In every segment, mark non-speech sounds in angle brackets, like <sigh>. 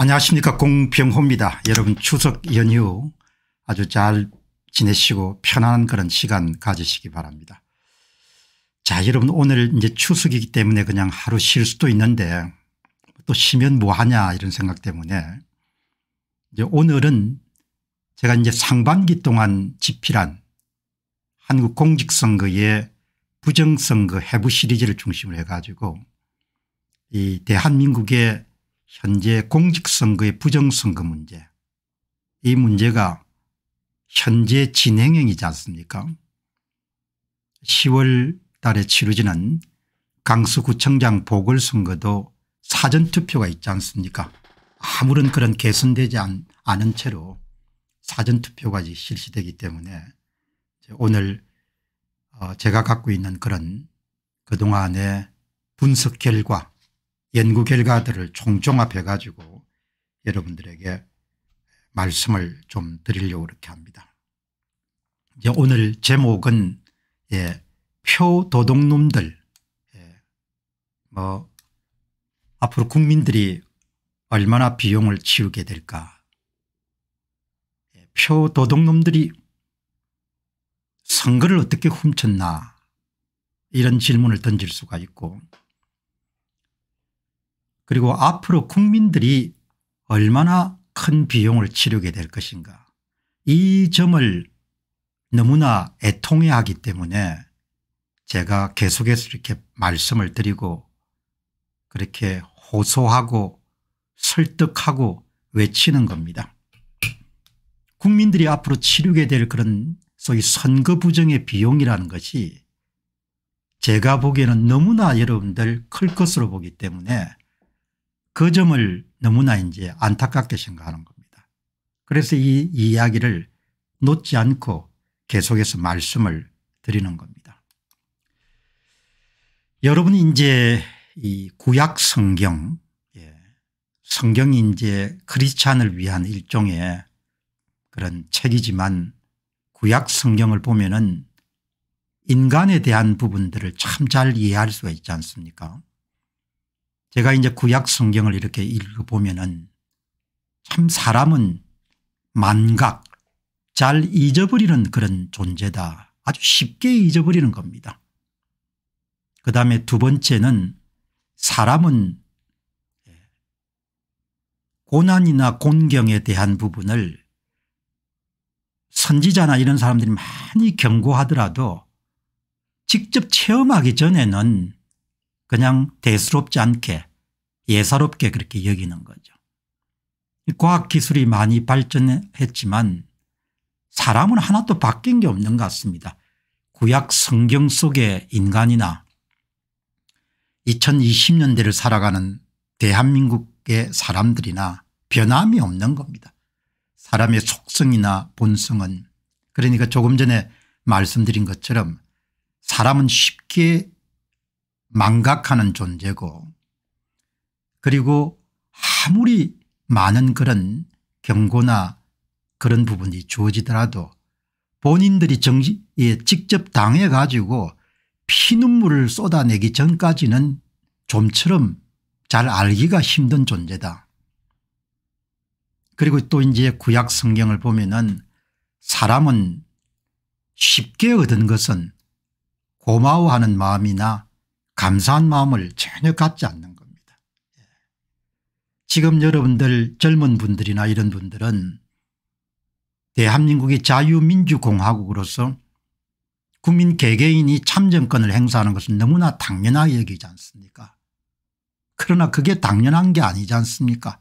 안녕하십니까 공병호입니다. 여러분 추석 연휴 아주 잘 지내시고 편안한 그런 시간 가지시기 바랍니다. 자 여러분 오늘 이제 추석이기 때문에 그냥 하루 쉴 수도 있는데 또 쉬면 뭐하냐 이런 생각 때문에 이제 오늘은 제가 이제 상반기 동안 집필한 한국 공직선거의 부정선거 그 해부 시리즈를 중심으로 해가지고 이 대한민국의 현재 공직선거의 부정선거 문제 이 문제가 현재 진행형이지 않습니까 10월 달에 치루지는 강서구청장 보궐선거도 사전투표가 있지 않습니까 아무런 그런 개선되지 않, 은 채로 사전투표가 실시되기 때문에 오늘 어, 제가 갖고 있는 그런 그동안의 분석 결과 연구 결과들을 총종합해 가지고 여러분들에게 말씀을 좀 드리려고 이렇게 합니다. 이제 오늘 제목은 예, 표도둑놈들 예, 뭐 앞으로 국민들이 얼마나 비용을 치우게 될까 예, 표도둑놈들이 선거를 어떻게 훔쳤나 이런 질문을 던질 수가 있고 그리고 앞으로 국민들이 얼마나 큰 비용을 치르게 될 것인가 이 점을 너무나 애통해 하기 때문에 제가 계속해서 이렇게 말씀을 드리고 그렇게 호소하고 설득하고 외치는 겁니다. 국민들이 앞으로 치르게 될 그런 소위 선거 부정의 비용이라는 것이 제가 보기에는 너무나 여러분들 클 것으로 보기 때문에 그 점을 너무나 이제 안타깝게 생각하는 겁니다. 그래서 이 이야기를 놓지 않고 계속해서 말씀을 드리는 겁니다. 여러분이 제이 구약 성경 예, 성경이 이제 크리스찬을 위한 일종의 그런 책이지만 구약 성경을 보면은 인간에 대한 부분들을 참 잘 이해할 수가 있지 않습니까? 제가 이제 구약 성경을 이렇게 읽어보면참 사람은 만각 잘 잊어버리는 그런 존재다. 아주 쉽게 잊어버리는 겁니다. 그 다음에 두 번째는 사람은 예, 고난이나 곤경에 대한 부분을 선지자나 이런 사람들이 많이 경고하더라도 직접 체험하기 전에는 그냥 대수롭지 않게 예사롭게 그렇게 여기는 거죠. 과학기술이 많이 발전했지만 사람은 하나도 바뀐 게 없는 것 같습니다. 구약 성경 속의 인간이나 2020년대를 살아가는 대한민국의 사람들이나 변함이 없는 겁니다. 사람의 속성이나 본성은 그러니까 조금 전에 말씀드린 것처럼 사람은 쉽게 망각하는 존재고 그리고 아무리 많은 그런 경고나 그런 부분이 주어지더라도 본인들이 정지에 예, 직접 당해 가지고 피눈물을 쏟아내기 전까지는 좀처럼 잘 알기가 힘든 존재다. 그리고 또 이제 구약 성경을 보면은 사람은 쉽게 얻은 것은 고마워하는 마음이나 감사한 마음을 전혀 갖지 않는 겁니다. 예. 지금 여러분들 젊은 분들이나 이런 분들은 대한민국이 자유민주공화국으로서 국민 개개인이 참정권을 행사하는 것은 너무나 당연하게 여기지 않습니까 그러나 그게 당연한 게 아니지 않습니까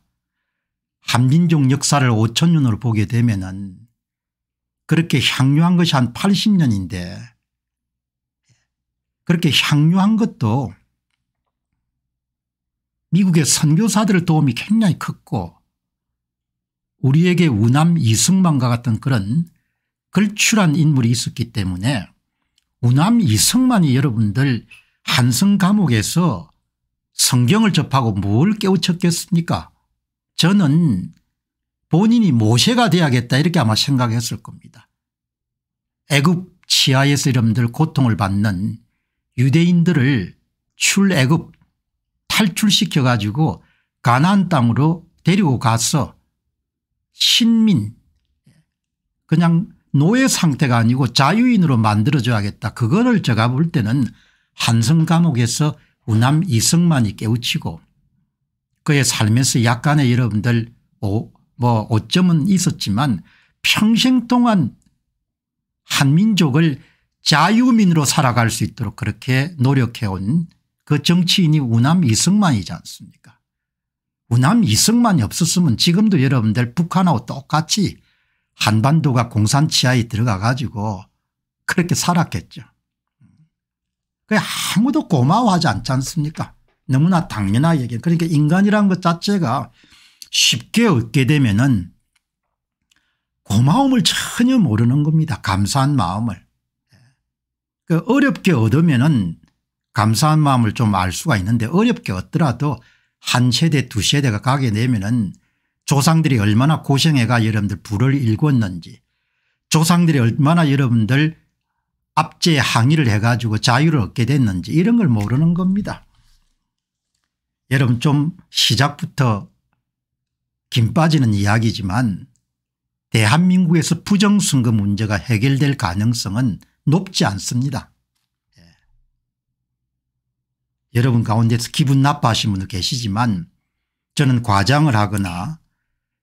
한민족 역사를 5천년으로 보게 되면 은 그렇게 향유한 것이 한 80년인데 그렇게 향유한 것도 미국의 선교사들의 도움이 굉장히 컸고 우리에게 우남 이승만과 같은 그런 걸출한 인물이 있었기 때문에 우남 이승만이 여러분들 한성 감옥에서 성경을 접하고 뭘 깨우쳤겠습니까 저는 본인이 모세가 돼야겠다 이렇게 아마 생각했을 겁니다. 애굽 치하에서 여러분들 고통을 받는 유대인들을 출애굽 탈출시켜 가지고 가나안 땅으로 데리고 가서 신민 그냥 노예 상태가 아니고 자유인으로 만들어줘야겠다. 그거를 제가 볼 때는 한성 감옥에서 우남 이승만이 깨우치고 그의 삶에서 약간의 여러분들 오, 뭐 오점은 있었지만 평생 동안 한민족을 자유민으로 살아갈 수 있도록 그렇게 노력해온 그 정치인이 우남 이승만이지 않습니까 우남 이승만이 없었으면 지금도 여러분들 북한하고 똑같이 한반도가 공산치하에 들어가 가지고 그렇게 살았겠죠. 아무도 고마워하지 않지 않습니까 너무나 당연한 얘기 그러니까 인간이라것 자체가 쉽게 얻게 되면 은 고마움을 전혀 모르는 겁니다. 감사한 마음을. 그 어렵게 얻으면은 감사한 마음을 좀 알 수가 있는데 어렵게 얻더라도 한 세대 두 세대가 가게 되면은 조상들이 얼마나 고생해가 여러분들 불을 일궜는지 조상들이 얼마나 여러분들 압제에 항의를 해가지고 자유를 얻게 됐는지 이런 걸 모르는 겁니다. 여러분 좀 시작부터 김 빠지는 이야기지만 대한민국에서 부정선거 문제가 해결될 가능성은 높지 않습니다. 예. 여러분 가운데서 기분 나빠하신 분도 계시지만 저는 과장을 하거나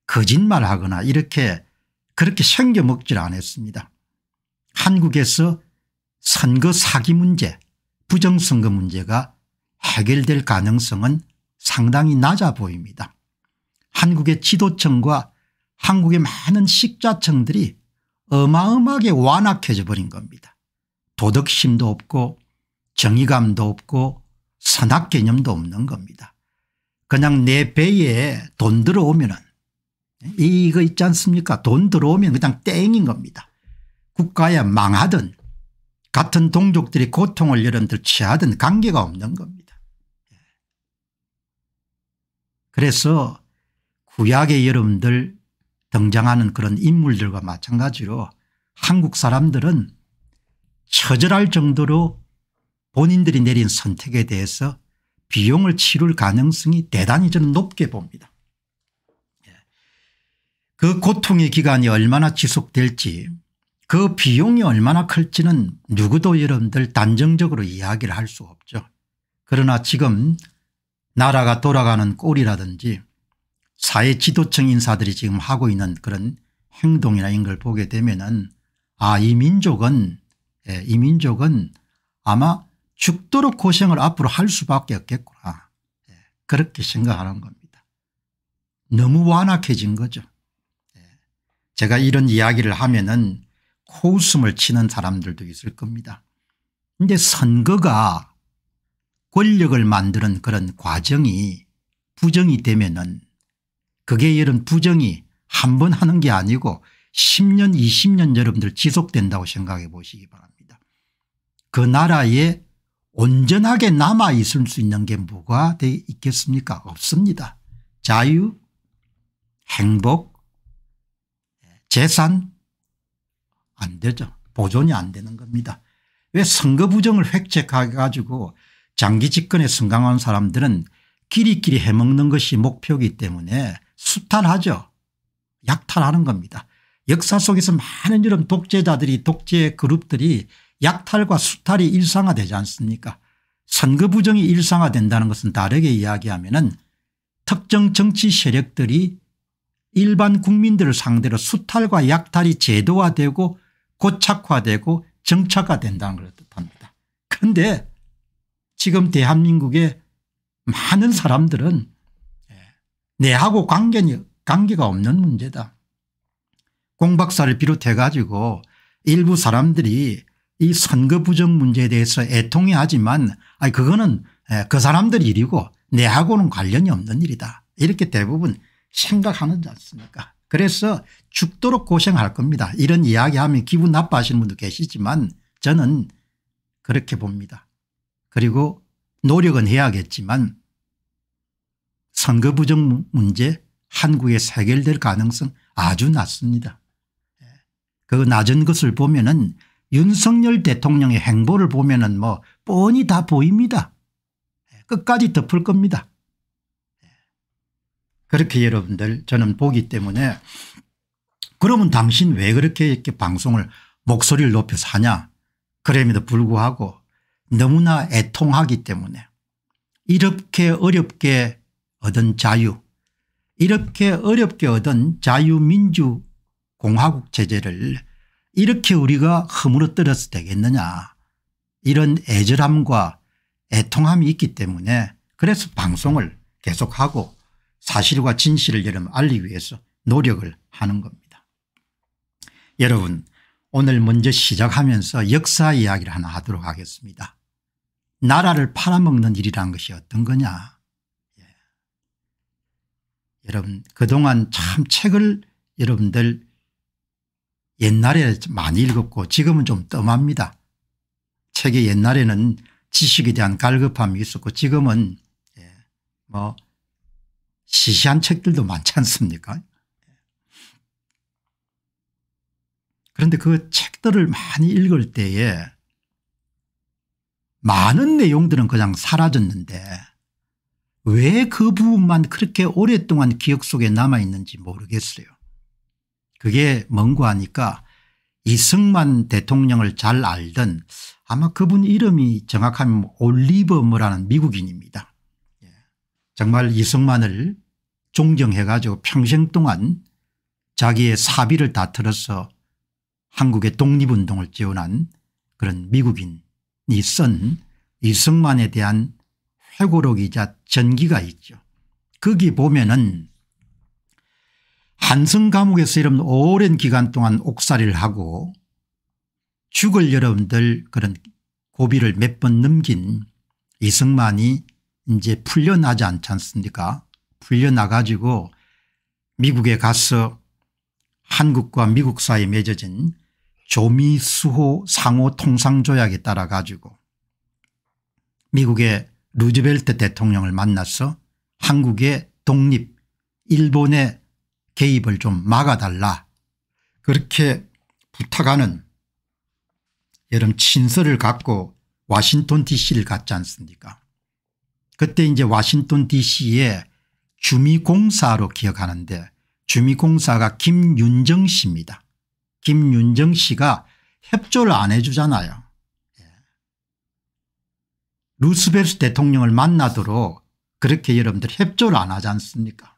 거짓말 하거나 이렇게 그렇게 생겨먹질 않았습니다. 한국에서 선거 사기 문제 부정선거 문제가 해결될 가능성은 상당히 낮아 보입니다. 한국의 지도층과 한국의 많은 식자층들이 어마어마하게 완악해져 버린 겁니다. 도덕심도 없고 정의감도 없고 선악 개념도 없는 겁니다. 그냥 내 배에 돈 들어오면은 예, 이거 있지 않습니까 돈 들어오면 그냥 땡인 겁니다. 국가야 망하든 같은 동족들이 고통을 여러분들 취하든 관계가 없는 겁니다. 예. 그래서 구약의 여러분들 등장하는 그런 인물들과 마찬가지로 한국 사람들은 처절할 정도로 본인들이 내린 선택에 대해서 비용을 치룰 가능성이 대단히 저는 높게 봅니다. 예. 그 고통의 기간이 얼마나 지속될지 그 비용이 얼마나 클지는 누구도 여러분들 단정적으로 이야기를 할 수 없죠. 그러나 지금 나라가 돌아가는 꼴이라든지 사회 지도층 인사들이 지금 하고 있는 그런 행동이나 이런 걸 보게 되면 은아 이 민족은 예, 이 민족은 아마 죽도록 고생을 앞으로 할 수밖에 없겠구나 예, 그렇게 생각하는 겁니다. 너무 완악해진 거죠. 예, 제가 이런 이야기를 하면은 코웃음을 치는 사람들도 있을 겁니다. 근데 선거가 권력을 만드는 그런 과정이 부정이 되면은 그게 이런 부정이 한 번 하는 게 아니고 10년 20년 여러분들 지속된다고 생각해 보시기 바랍니다. 그 나라에 온전하게 남아 있을 수 있는 게 뭐가 돼 있겠습니까 없습니다. 자유 행복 재산 안 되죠. 보존이 안 되는 겁니다. 왜 선거 부정을 획책해 가지고 장기 집권에 성공한 사람들은 끼리끼리 해먹는 것이 목표이기 때문에 수탈하죠. 약탈하는 겁니다. 역사 속에서 많은 이런 독재자들이 독재 그룹들이 약탈과 수탈이 일상화되지 않습니까 선거 부정이 일상화된다는 것은 다르게 이야기하면 은 특정 정치 세력들이 일반 국민들을 상대로 수탈과 약탈이 제도화되고 고착화되고 정착화된다는 걸 뜻합니다. 그런데 지금 대한민국의 많은 사람들은 예, 내하고 관계 관계가 없는 문제다. 공 박사를 비롯해 가지고 일부 사람들이 이 선거 부정 문제에 대해서 애통해 하지만 아니 그거는 그 사람들 일이고 내하고는 관련이 없는 일이다 이렇게 대부분 생각하는 지 않습니까 그래서 죽도록 고생할 겁니다 이런 이야기하면 기분 나빠하시는 분도 계시지만 저는 그렇게 봅니다 그리고 노력은 해야겠지만 선거 부정 문제 한국에서 해결될 가능성 아주 낮습니다. 그 낮은 것을 보면 은 윤석열 대통령의 행보를 보면 은뭐 뻔히 다 보입니다. 예, 끝까지 덮을 겁니다. 예. 그렇게 여러분들 저는 보기 때문에 그러면 당신 왜 그렇게 이렇게 방송을 목소리를 높여사냐 그럼에도 불구하고 너무나 애통하기 때문에 이렇게 어렵게 얻은 자유 이렇게 어렵게 얻은 자유민주공화국 체제를 이렇게 우리가 허물어뜨려서 되겠느냐 이런 애절함과 애통함이 있기 때문에 그래서 방송을 계속하고 사실과 진실을 여러분 알리기 위해서 노력을 하는 겁니다. 여러분 오늘 먼저 시작하면서 역사 이야기를 하나 하도록 하겠습니다. 나라를 팔아먹는 일이란 것이 어떤 거냐. 예. 여러분 그동안 참 책을 여러분들 옛날에 많이 읽었고 지금은 좀 뜸합니다. 책의 옛날에는 지식에 대한 갈급함이 있었고 지금은 예, 뭐 시시한 책들도 많지 않습니까 그런데 그 책들을 많이 읽을 때에 많은 내용들은 그냥 사라졌는데 왜 그 부분만 그렇게 오랫동안 기억 속에 남아있는지 모르겠어요. 그게 뭔고 하니까 이승만 대통령을 잘 알던 아마 그분 이름이 정확하면 올리버 뭐라는 미국인입니다. 예. 정말 이승만을 존경해 가지고 평생 동안 자기의 사비를 다 털어서 한국의 독립운동을 지원한 그런 미국인이 쓴 이승만에 대한 회고록이자 전기가 있죠. 거기 보면은 한성 감옥에서 여러분 오랜 기간 동안 옥살이를 하고 죽을 여러분들 그런 고비를 몇 번 넘긴 이승만이 이제 풀려나지 않지 않습니까 풀려나 가지고 미국에 가서 한국과 미국 사이에 맺어진 조미수호 상호통상조약에 따라 가지고 미국의 루즈벨트 대통령을 만나서 한국의 독립 일본의 개입을 좀 막아달라 그렇게 부탁하는 여름 친서를 갖고 와싱턴 dc를 갔지 않습니까 그때 이제 와싱턴 dc에 주미공사로 기억하는데 주미공사가 김윤정 씨입니다. 김윤정 씨가 협조를 안 해주잖아요. 예. 루스벨스 대통령을 만나도록 그렇게 여러분들 협조를 안 하지 않습니까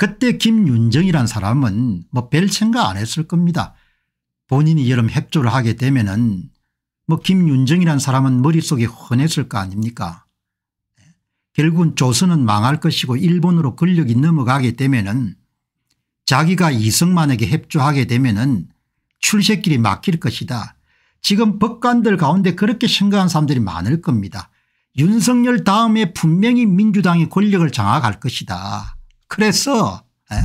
그때 김윤정이란 사람은 뭐 별 생각 안 했을 겁니다. 본인이 여름 협조를 하게 되면 은뭐 김윤정이란 사람은 머릿속에 훤했을 거 아닙니까 결국은 조선은 망할 것이고 일본으로 권력이 넘어가게 되면 은 자기가 이승만에게 협조하게 되면 은 출세길이 막힐 것이다. 지금 법관들 가운데 그렇게 생각한 사람들이 많을 겁니다. 윤석열 다음에 분명히 민주당이 권력을 장악할 것이다. 그래서 예?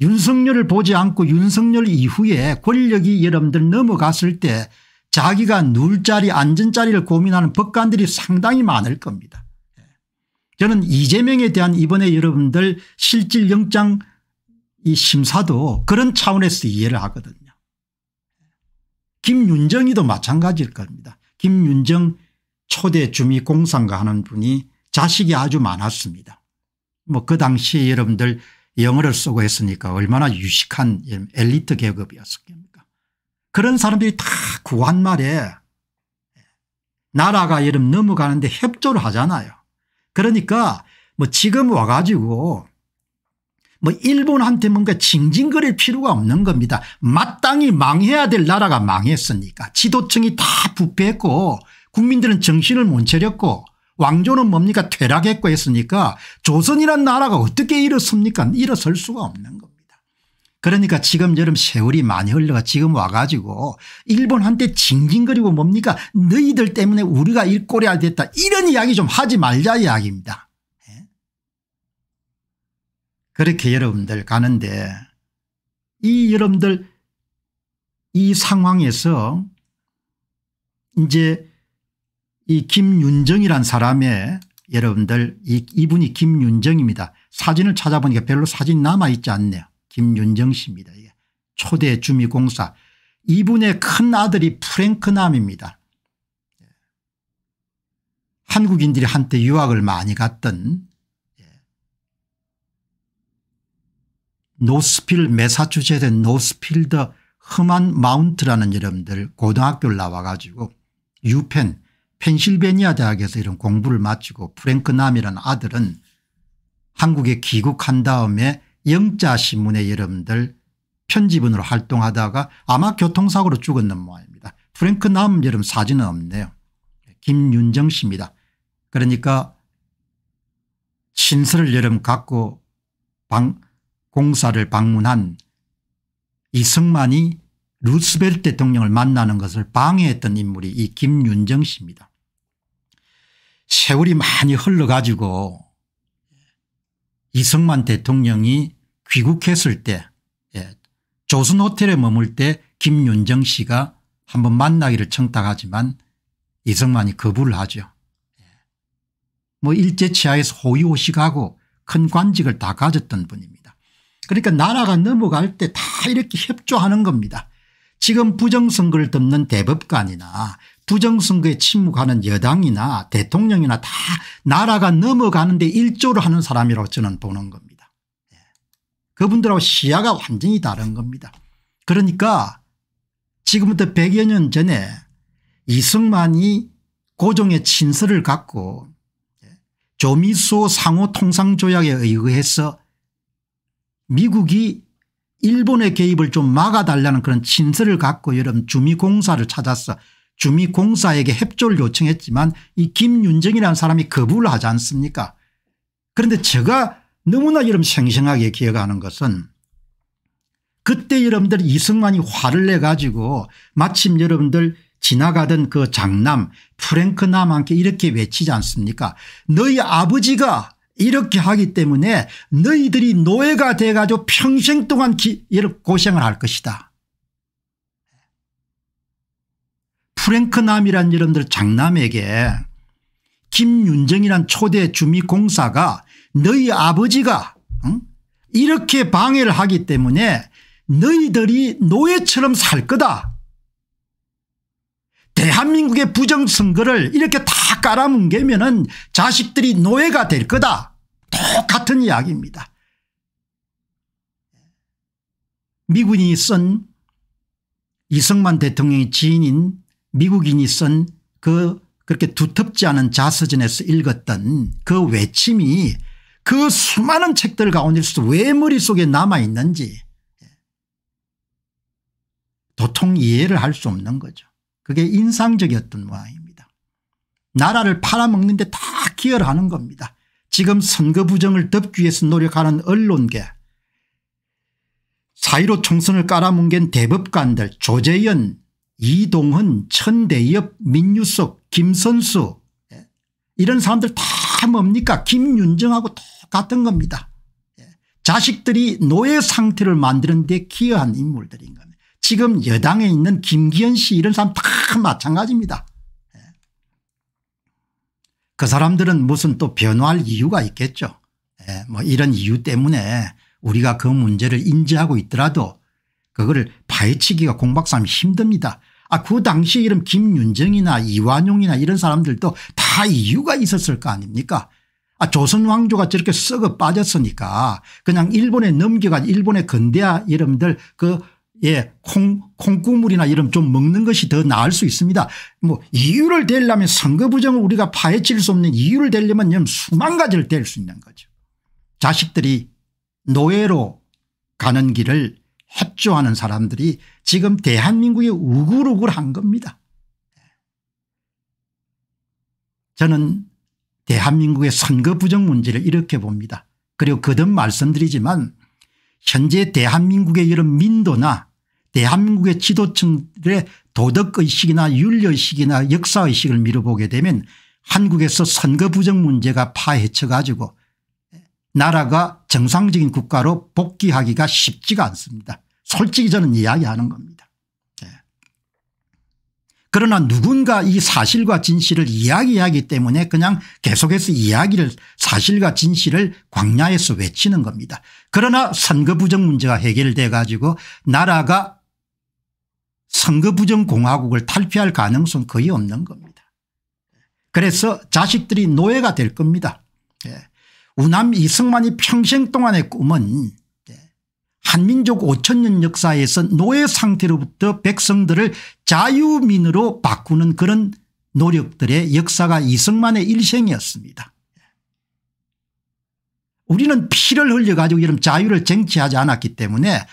윤석열을 보지 않고 윤석열 이후에 권력이 여러분들 넘어갔을 때 자기가 누울 자리 앉은 자리를 고민하는 법관들이 상당히 많을 겁니다. 예. 저는 이재명에 대한 이번에 여러분들 실질영장 이 심사도 그런 차원에서 이해를 하거든요. 김윤정이도 마찬가지일 겁니다. 김윤정 초대 주미공상가 하는 분이 자식이 아주 많았습니다. 뭐그 당시 에 여러분들 영어를 쓰고 했으니까 얼마나 유식한 엘리트 계급이었습니까 겠 그런 사람들이 다 구한 말에 나라가 여름 넘어가는데 협조를 하잖아요. 그러니까 뭐 지금 와가지고 뭐 일본한테 뭔가 징징거릴 필요가 없는 겁니다. 마땅히 망해야 될 나라가 망했으니까 지도층이 다 부패했고 국민들은 정신을 못 차렸고 왕조는 뭡니까 퇴락했고 했으니까 조선이란 나라가 어떻게 일어섭니까 일어설 수가 없는 겁니다. 그러니까 지금 여름 세월이 많이 흘러가 지금 와가지고 일본한테 징징거리고 뭡니까 너희들 때문에 우리가 일꼬리가 됐다 이런 이야기 좀 하지 말자 이야기입니다. 예? 그렇게 여러분들 가는데 이 여러분들 이 상황에서 이제 이 김윤정이란 사람의 여러분들 이, 이분이 김윤정입니다. 사진을 찾아보니까 별로 사진 남아있지 않네요. 김윤정 씨입니다. 초대 주미공사 이분의 큰 아들이 프랭크남입니다. 예. 한국인들이 한때 유학을 많이 갔던 예. 노스필 메사추세츠 노스필드 험한 마운트라는 여러분들 고등학교를 나와 가지고 유펜 펜실베니아 대학에서 이런 공부를 마치고 프랭크 남이라는 아들은 한국에 귀국한 다음에 영자신문에 여러분들 편집원으로 활동하다가 아마 교통사고로 죽었는 모양입니다. 프랭크 남 여름 사진은 없네요. 김윤정 씨입니다. 그러니까 신설을 여름 갖고 방 공사를 방문한 이승만이 루스벨트 대통령을 만나는 것을 방해했던 인물이 이 김윤정 씨입니다. 세월이 많이 흘러가지고 이승만 대통령이 귀국했을 때 예, 조선 호텔에 머물 때 김윤정 씨가 한번 만나기를 청탁하지만 이승만이 거부를 하죠. 예. 뭐 일제 치하에서 호의호식하고 큰 관직을 다 가졌던 분입니다. 그러니까 나라가 넘어갈 때 다 이렇게 협조하는 겁니다. 지금 부정선거를 덮는 대법관이나 부정선거에 침묵하는 여당이나 대통령이나 다 나라가 넘어가는데 일조를 하는 사람이라고 저는 보는 겁니다. 예. 그분들하고 시야가 완전히 다른 겁니다. 그러니까 지금부터 100여 년 전에 이승만이 고종의 친서를 갖고 예, 조미소 상호통상조약에 의해서 미국이 일본의 개입을 좀 막아달라는 그런 친서를 갖고 여러분 주미공사를 찾아서 주미공사에게 협조를 요청했지만 이 김윤정이라는 사람이 거부를 하지 않습니까 그런데 제가 너무나 이름 생생하게 기억하는 것은 그때 여러분들 이승만이 화를 내 가지고 마침 여러분들 지나가던 그 장남 프랭크 남한테 이렇게 외치지 않습니까 너희 아버지가 이렇게 하기 때문에 너희들이 노예가 돼가지고 평생 동안 고생을 할 것이다 프랭크 남이란 이름들 장남에게 김윤정이란 초대 주미공사가 너희 아버지가 응? 이렇게 방해를 하기 때문에 너희들이 노예처럼 살 거다. 대한민국의 부정선거를 이렇게 다 깔아뭉개면 은 자식들이 노예가 될 거다. 똑같은 이야기입니다. 미군이 쓴 이승만 대통령의 지인인 미국인이 쓴 그 그렇게 두텁지 않은 자서전에서 읽었던 그 외침이 그 수많은 책들 가운데서 왜 머릿속에 남아있는지 도통 이해를 할 수 없는 거죠. 그게 인상적이었던 모양입니다. 나라를 팔아먹는데 다 기여하는 를 겁니다. 지금 선거 부정을 덮기 위해서 노력하는 언론계 사1 5 총선을 깔아뭉갠 대법관들 조재현 이동헌 천대엽 민유석 김선수 예. 이런 사람들 다 뭡니까 김윤정하고 똑같은 겁니다. 예. 자식들이 노예 상태를 만드는 데 기여한 인물들인 겁니다. 지금 여당에 있는 김기현 씨 이런 사람 다 마찬가지입니다. 예. 그 사람들은 무슨 또 변화할 이유가 있겠죠. 뭐 이런 이유 때문에 우리가 그 문제를 인지하고 있더라도 그거를 파헤치기가 공박사님 힘듭니다. 아, 그 당시 이름 김윤정이나 이완용이나 이런 사람들도 다 이유가 있었을 거 아닙니까? 아, 조선 왕조가 저렇게 썩어 빠졌으니까 그냥 일본에 넘겨간 일본의 근대화 이름들 그 예, 콩, 콩국물이나 이런 좀 먹는 것이 더 나을 수 있습니다. 뭐 이유를 대려면 선거부정을 우리가 파헤칠 수 없는 이유를 대려면 수만 가지를 댈 수 있는 거죠. 자식들이 노예로 가는 길을 협조하는 사람들이 지금 대한민국이 우글우글한 겁니다. 저는 대한민국의 선거 부정 문제를 이렇게 봅니다. 그리고 거듭 말씀드리지만 현재 대한민국의 이런 민도나 대한민국의 지도층들의 도덕의식이나 윤리의식이나 역사의식을 미뤄보게 되면 한국에서 선거 부정 문제가 파헤쳐 가지고 나라가 정상적인 국가로 복귀하기가 쉽지가 않습니다. 솔직히 저는 이야기하는 겁니다. 네. 그러나 누군가 이 사실과 진실을 이야기하기 때문에 그냥 계속해서 이야기를 사실과 진실을 광야에서 외치는 겁니다. 그러나 선거 부정 문제가 해결돼 가지고 나라가 선거 부정 공화국을 탈피할 가능성 거의 없는 겁니다. 그래서 자식들이 노예가 될 겁니다. 예. 우남 이승만이 평생 동안의 꿈은 한민족 5천년 역사에서 노예 상태로부터 백성들을 자유민으로 바꾸는 그런 노력들의 역사가 이승만의 일생이었습니다. 우리는 피를 흘려 가지고 이런 자유를 쟁취하지 않았기 때문에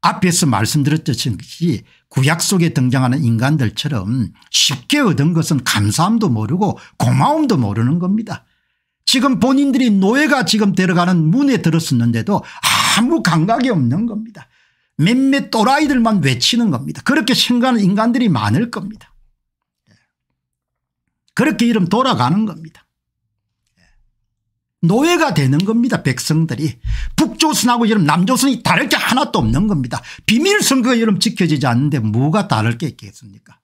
앞에서 말씀드렸듯이 구약 속에 등장하는 인간들처럼 쉽게 얻은 것은 감사함도 모르고 고마움도 모르는 겁니다. 지금 본인들이 노예가 지금 들어가는 문에 들었었는데도 아무 감각이 없는 겁니다. 몇몇 또라이들만 외치는 겁니다. 그렇게 생각하는 인간들이 많을 겁니다. 예. 그렇게 이름 돌아가는 겁니다. 예. 노예가 되는 겁니다. 백성들이. 북조선하고 이름 남조선이 다를 게 하나도 없는 겁니다. 비밀선거가 이름 지켜지지 않는데 뭐가 다를 게 있겠습니까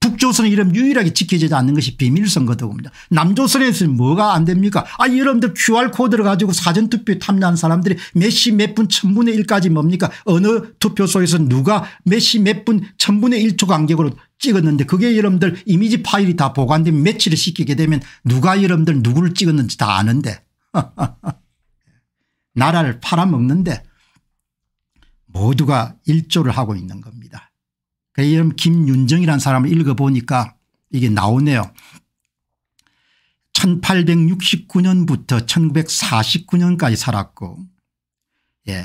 북조선 이름 유일하게 지켜지지 않는 것이 비밀선거다고 합 남조선에서는 뭐가 안 됩니까 아 여러분들 QR코드를 가지고 사전투표에 참여한 사람들이 몇 시 몇 분 천분의 일까지 뭡니까 어느 투표소에서 누가 몇 시 몇 분 천분의 일초 간격으로 찍었는데 그게 여러분들 이미지 파일이 다보관되 매치를 시키게 되면 누가 여러분들 누구를 찍었는지 다 아는데 <laughs> 나라를 팔아먹는데 모두가 일조를 하고 있는 겁니다. 이름 김윤정이라는 사람을 읽어보니까 이게 나오네요. 1869년부터 1949년까지 살았고 예.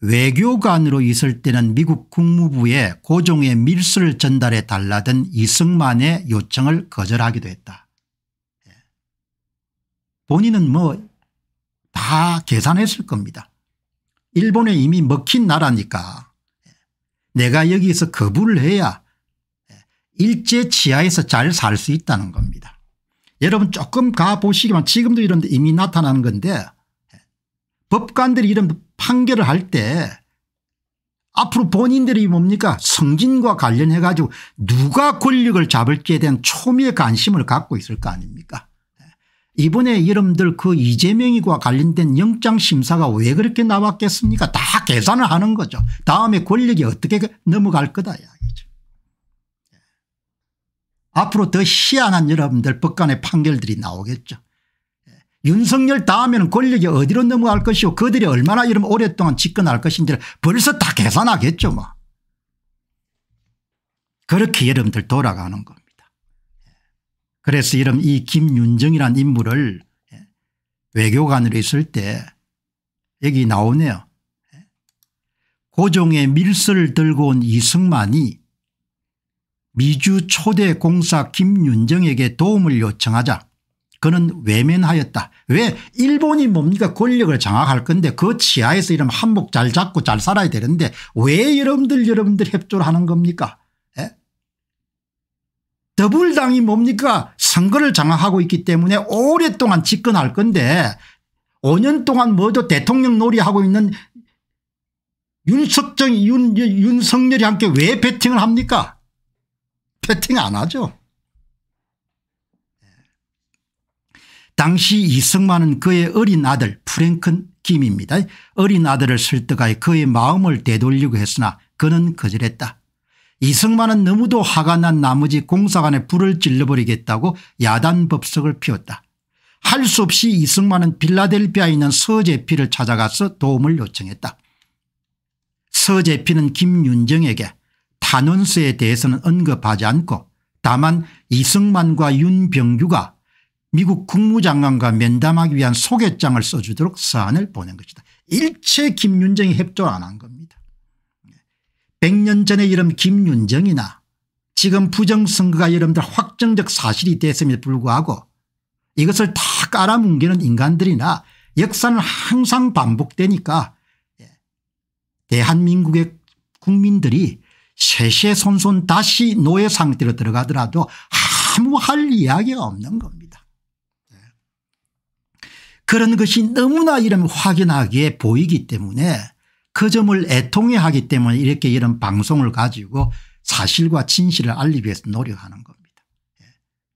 외교관으로 있을 때는 미국 국무부에 고종의 밀수를 전달해 달라던 이승만의 요청을 거절하기도 했다. 예. 본인은 뭐 다 계산했을 겁니다. 일본에 이미 먹힌 나라니까 내가 여기서 거부를 해야 일제 지하에서잘 살 수 있다는 겁니다. 여러분 조금 가보시기만 지금도 이런 데 이미 나타나는 건데 법관들이 이런 판결을 할 때 앞으로 본인들이 뭡니까 성진과 관련해 가지고 누가 권력을 잡을지에 대한 초미의 관심을 갖고 있을 거 아닙니까 이번에 여러분들그 이재명이와 관련된 영장심사가 왜 그렇게 나왔겠습니까 다 계산을 하는 거죠. 다음에 권력이 어떻게 넘어갈 거다 이야기죠. 예. 앞으로 더 희한한 여러분들 법관의 판결들이 나오겠죠. 예. 윤석열 다음에는 권력이 어디로 넘어갈 것이고 그들이 얼마나 이름 오랫동안 집권할 것인지를 벌써 다 계산하겠죠 뭐. 그렇게 여러분들 돌아가는 거. 그래서 이름 이김윤정이라는 인물을 예, 외교관으로 있을 때 여기 나오네요. 예. 고종의 밀서를 들고 온 이승만이 미주 초대 공사 김윤정에게 도움을 요청하자 그는 외면하였다. 왜 일본이 뭡니까 권력을 장악할 건데 그 치하에서 이러면 한복잘 잡고 잘 살아야 되는데 왜 여러분들 여러분들 협조를 하는 겁니까 더불당이 뭡니까 선거를 장악하고 있기 때문에 오랫동안 집권할 건데 5년 동안 모두 대통령 놀이하고 있는 윤석정 윤, 윤석열이 함께 왜 배팅을 합니까 배팅 안 하죠. 당시 이승만은 그의 어린 아들 프랭큰 김입니다. 어린 아들을 설득하여 그의 마음을 되돌리고 했으나 그는 거절했다. 이승만은 너무도 화가 난 나머지 공사관에 불을 찔러버리겠다고 야단 법석을 피웠다. 할 수 없이 이승만은 빌라델피아에 있는 서재피를 찾아가서 도움을 요청했다. 서재피는 김윤정에게 탄원서에 대해서는 언급하지 않고 다만 이승만과 윤병규가 미국 국무장관과 면담하기 위한 소개장을 써주도록 사안을 보낸 것이다. 일체 김윤정이 협조를 안한 겁니다. 100년 전의 이름 김윤정이나 지금 부정선거가 여러분들 확정적 사실이 됐음에 도 불구하고 이것을 다 깔아뭉개는 인간들이나 역사는 항상 반복되니까 예, 대한민국의 국민들이 세세손손 다시 노예 상태로 들어가더라도 아무 할 이야기가 없는 겁니다. 예. 그런 것이 너무나 이런 확연하게 보이기 때문에 그 점을 애통해 하기 때문에 이렇게 이런 방송을 가지고 사실과 진실을 알리기 위해서 노력하는 겁니다. 예.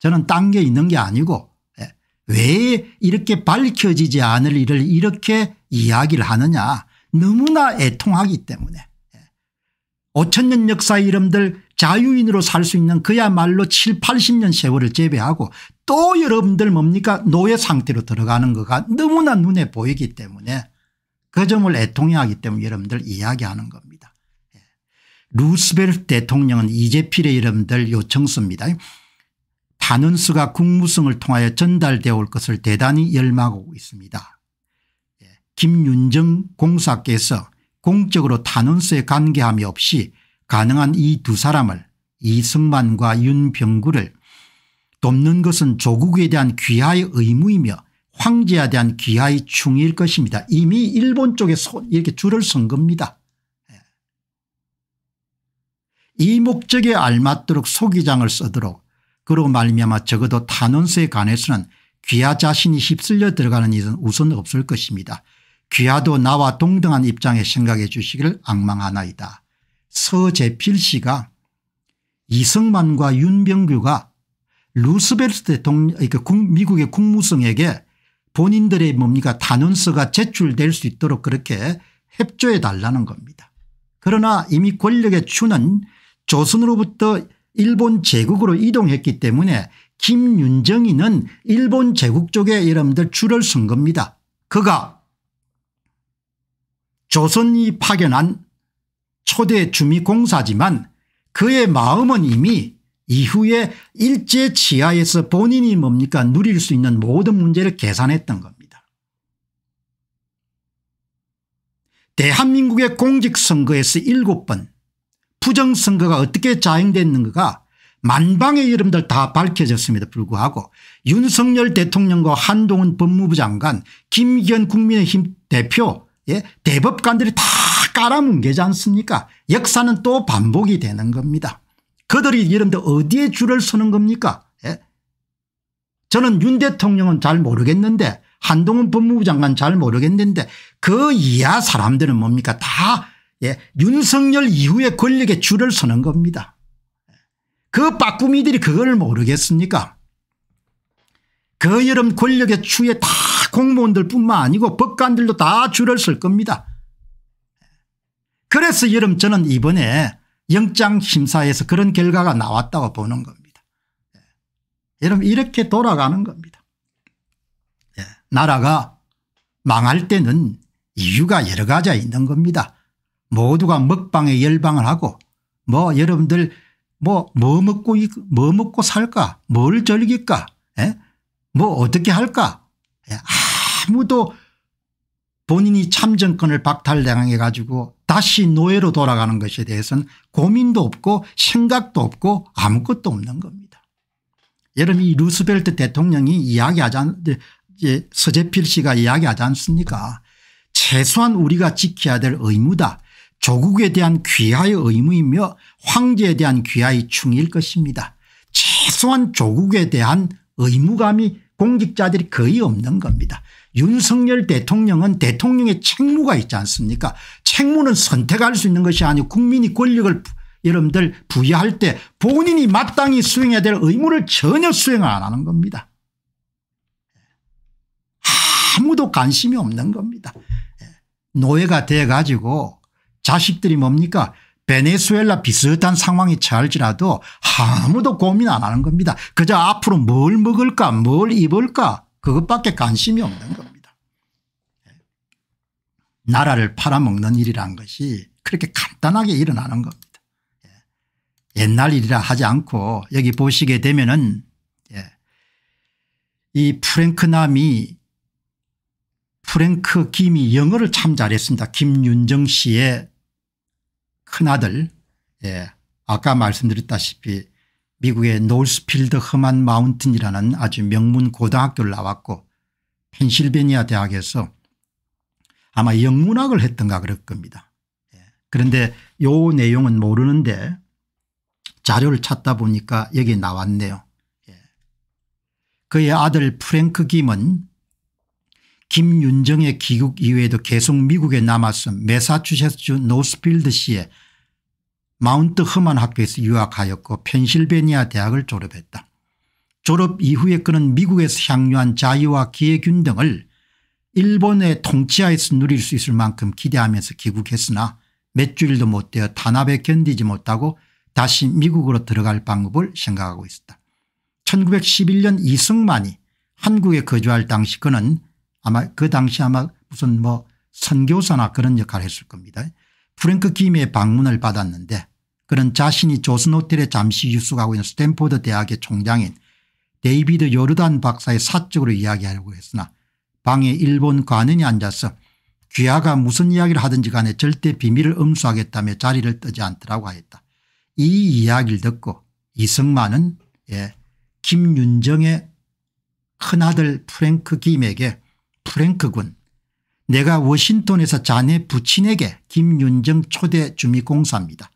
저는 딴 게 있는 게 아니고 예. 왜 이렇게 밝혀지지 않을 일을 이렇게 이야기를 하느냐 너무나 애통하기 때문에 5천년 예. 역사 이름들 자유인으로 살 수 있는 그야말로 7, 80년 세월을 제외하고 또 여러분들 뭡니까 노예 상태로 들어가는 거가 너무나 눈에 보이기 때문에 그 점을 애통해 하기 때문에 여러분들 이야기하는 겁니다. 예. 루스벨트 대통령은 이재필의 여러분들 요청서입니다. 반원수가 국무성을 통하여 전달되어 올 것을 대단히 열망하고 있습니다. 예. 김윤정 공사께서 공적으로 탄원서에 관계함이 없이 가능한 이 두 사람을 이승만과 윤병구를 돕는 것은 조국에 대한 귀하의 의무이며 황제에 대한 귀하의 충일 것입니다. 이미 일본 쪽에 손 이렇게 줄을 선 겁니다. 예. 이 목적에 알맞도록 소기장을 쓰도록 그러고 말미암아 적어도 탄원서에 관해서는 귀하 자신이 휩쓸려 들어가는 일은 우선 없을 것입니다. 귀하도 나와 동등한 입장에 생각해 주시기를 악망하나이다. 서재필 씨가 이승만과 윤병규가 루스벨트 대통령 그러니까 미국의 국무성에게 본인들의 뭡니까 단원서가 제출될 수 있도록 그렇게 협조해 달라는 겁니다. 그러나 이미 권력의 추는 조선으로부터 일본 제국으로 이동했기 때문에 김윤정이는 일본 제국 쪽에 여러분들 줄을 선 겁니다. 그가 조선이 파견한 초대 주미공사지만 그의 마음은 이미 이후에 일제 지하에서 본인이 뭡니까 누릴 수 있는 모든 문제를 계산했던 겁니다. 대한민국의 공직선거에서 7번 부정선거가 어떻게 자행됐는가 만방의 이름들 다밝혀졌습니다 불구하고 윤석열 대통령과 한동훈 법무부 장관 김기현 국민의힘 대표 예? 대법관들이 다 깔아뭉개지 않습니까 역사는 또 반복이 되는 겁니다. 그들이 이러데 어디에 줄을 서는 겁니까 예? 저는 윤 대통령은 잘 모르겠는데 한동훈 법무부 장관 잘 모르겠는데 그 이하 사람들은 뭡니까 다 예, 윤석열 이후의 권력에 줄을 서는 겁니다. 그 빠꾸미들이 그걸 모르겠습니까 그 여름 권력의 추에 다 공무원들 뿐만 아니고 법관들도 다 줄을 설 겁니다. 그래서 여름 저는 이번에 영장심사에서 그런 결과가 나왔다고 보는 겁니다. 예. 여러분 이렇게 돌아가는 겁니다. 예. 나라가 망할 때는 이유가 여러 가지가 있는 겁니다. 모두가 먹방에 열방을 하고 뭐 여러분들 뭐뭐 뭐 먹고 뭐 먹고 살까 뭘 즐길까 에? 예? 뭐 어떻게 할까 에? 아무도 본인이 참정권을 박탈당해 가지고 다시 노예로 돌아가는 것에 대해서는 고민도 없고 생각도 없고 아무것도 없는 겁니다. 예를 들이 루스벨트 대통령이 이야기하지 않 서재필 씨가 이야기하지 않습니까 최소한 우리가 지켜야 될 의무다. 조국에 대한 귀하의 의무이며 황제에 대한 귀하의 충일 것입니다. 최소한 조국에 대한 의무감이 공직자들이 거의 없는 겁니다. 윤석열 대통령은 대통령의 책무가 있지 않습니까 책무는 선택할 수 있는 것이 아니고 국민이 권력을 여러분들 부여할 때 본인이 마땅히 수행해야 될 의무를 전혀 수행을 안 하는 겁니다. 아무도 관심이 없는 겁니다. 예. 노예가 돼 가지고 자식들이 뭡니까 베네수엘라 비슷한 상황이 처할지라도 아무도 고민 안 하는 겁니다. 그저 앞으로 뭘 먹을까 뭘 입을까 그것밖에 관심이 없는 겁니다. 예. 나라를 팔아먹는 일이란 것이 그렇게 간단하게 일어나는 겁니다. 예. 옛날 일이라 하지 않고 여기 보시게 되면은 예. 이 프랭크남이 프랭크 김이 영어를 참 잘했습니다. 김윤정 씨의 큰아들 예. 아까 말씀드렸다시피 미국의 노스필드 험한 마운틴이라는 아주 명문 고등학교를 나왔고 펜실베니아 대학에서 아마 영문학을 했던가 그럴 겁니다. 예. 그런데 요 내용은 모르는데 자료를 찾다 보니까 여기 나왔네요. 예. 그의 아들 프랭크 김은 김윤정의 귀국 이후에도 계속 미국에 남았음메사추세츠 노스필드시의 마운트 험한 학교에서 유학하였고 펜실베니아 대학을 졸업했다. 졸업 이후에 그는 미국에서 향유한 자유와 기회균 등을 일본의 통치하에서 누릴 수 있을 만큼 기대하면서 귀국했으나 몇 주일도 못되어 탄압에 견디지 못하고 다시 미국으로 들어갈 방법을 생각하고 있었다. 1911년 이승만이 한국에 거주할 당시 그는 아마 그 당시 아마 무슨 뭐 선교사나 그런 역할을 했을 겁니다. 프랭크 김의 방문을 받았는데 그는 자신이 조선호텔에 잠시 유숙하고 있는 스탠포드 대학의 총장인 데이비드 요르단 박사의 사적으로 이야기하려고 했으나 방에 일본 관원이 앉아서 귀하가 무슨 이야기를 하든지 간에 절대 비밀을 음수하겠다며 자리를 뜨지 않더라고 하였다. 이 이야기를 듣고 이승만은 예, 김윤정의 큰아들 프랭크 김에게 프랭크군 내가 워싱턴에서 자네 부친에게 김윤정 초대 주미공사입니다.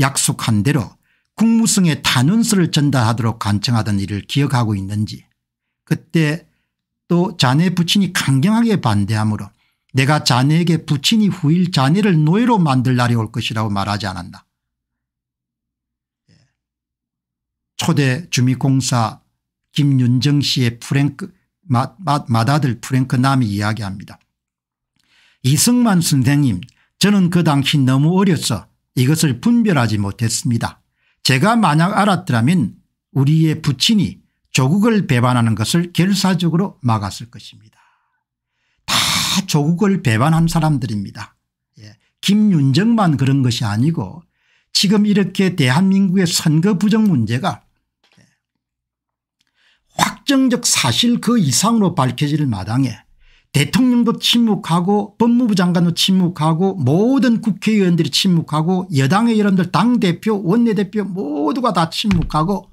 약속한 대로 국무성의 탄원서를 전달하도록 간청하던 일을 기억하고 있는지 그때 또 자네 부친이 강경하게 반대하므로 내가 자네에게 부친이 후일 자네를 노예로 만들 날이 올 것이라고 말하지 않았나. 예. 초대 주미공사 김윤정 씨의 프랭크 맏, 아들 프랭크 남이 이야기합니다. 이승만 선생님 저는 그 당시 너무 어려서 이것을 분별하지 못했습니다. 제가 만약 알았더라면 우리의 부친이 조국을 배반하는 것을 결사적으로 막았을 것입니다. 다 조국을 배반한 사람들입니다. 예. 김윤정만 그런 것이 아니고 지금 이렇게 대한민국의 선거 부정 문제가 예, 확정적 사실 그 이상으로 밝혀질 마당에 대통령도 침묵하고 법무부 장관도 침묵하고 모든 국회의원들이 침묵하고 여당의 여러분들 당대표 원내대표 모두가 다 침묵하고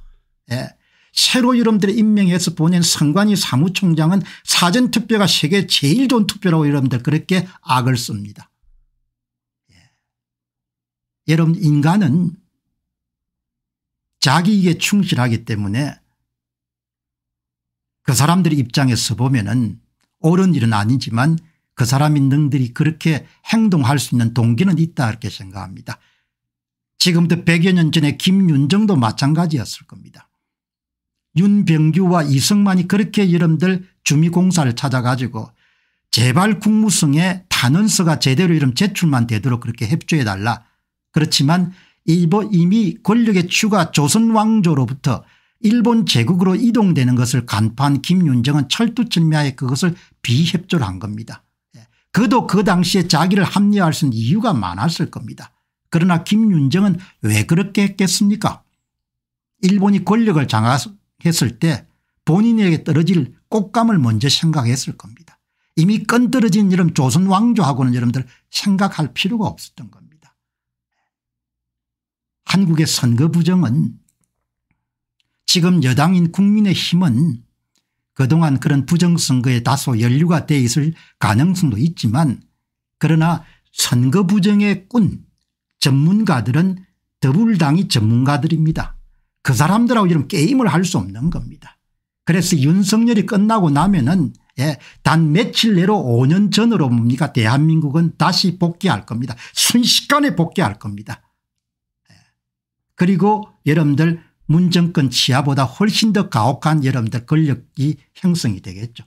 예. 새로 여러분들이 임명해서 보낸 선관위 사무총장은 사전투표가 세계 제일 좋은 투표라고 여러분들 그렇게 악을 씁니다. 예. 여러분 인간은 자기에게 충실하기 때문에 그 사람들의 입장에서 보면은 옳은 일은 아니지만 그 사람이 능들이 그렇게 행동할 수 있는 동기는 있다 이렇게 생각합니다. 지금부터 100여 년 전에 김윤정도 마찬가지였을 겁니다. 윤병규와 이승만이 그렇게 여러분들 주미공사를 찾아가지고 제발 국무성에 단원서가 제대로 이름 제출만 되도록 그렇게 협조해달라. 그렇지만 이미 권력의 추가 조선왕조로부터 일본 제국으로 이동되는 것을 간파한 김윤정은 철두철미하에 그것을 비협조를 한 겁니다. 예. 그도 그 당시에 자기를 합리화할 수 있는 이유가 많았을 겁니다. 그러나 김윤정은 왜 그렇게 했겠습니까 일본이 권력을 장악했을 때 본인에게 떨어질 꽃감을 먼저 생각했을 겁니다. 이미 끈 떨어진 이름 조선 왕조하고는 여러분들 생각할 필요가 없었던 겁니다. 한국의 선거 부정은 지금 여당인 국민의힘은 그동안 그런 부정선거에 다소 연류가돼 있을 가능성도 있지만 그러나 선거 부정의 꾼 전문가들은 더불당이 전문가들입니다. 그 사람들하고 이런 게임을 할 수 없는 겁니다. 그래서 윤석열이 끝나고 나면은 예, 단 며칠 내로 5년 전으로 뭡니까 대한민국은 다시 복귀할 겁니다. 순식간에 복귀할 겁니다. 예. 그리고 여러분들 문정권 치하보다 훨씬 더 가혹한 여러분들 권력이 형성이 되겠죠.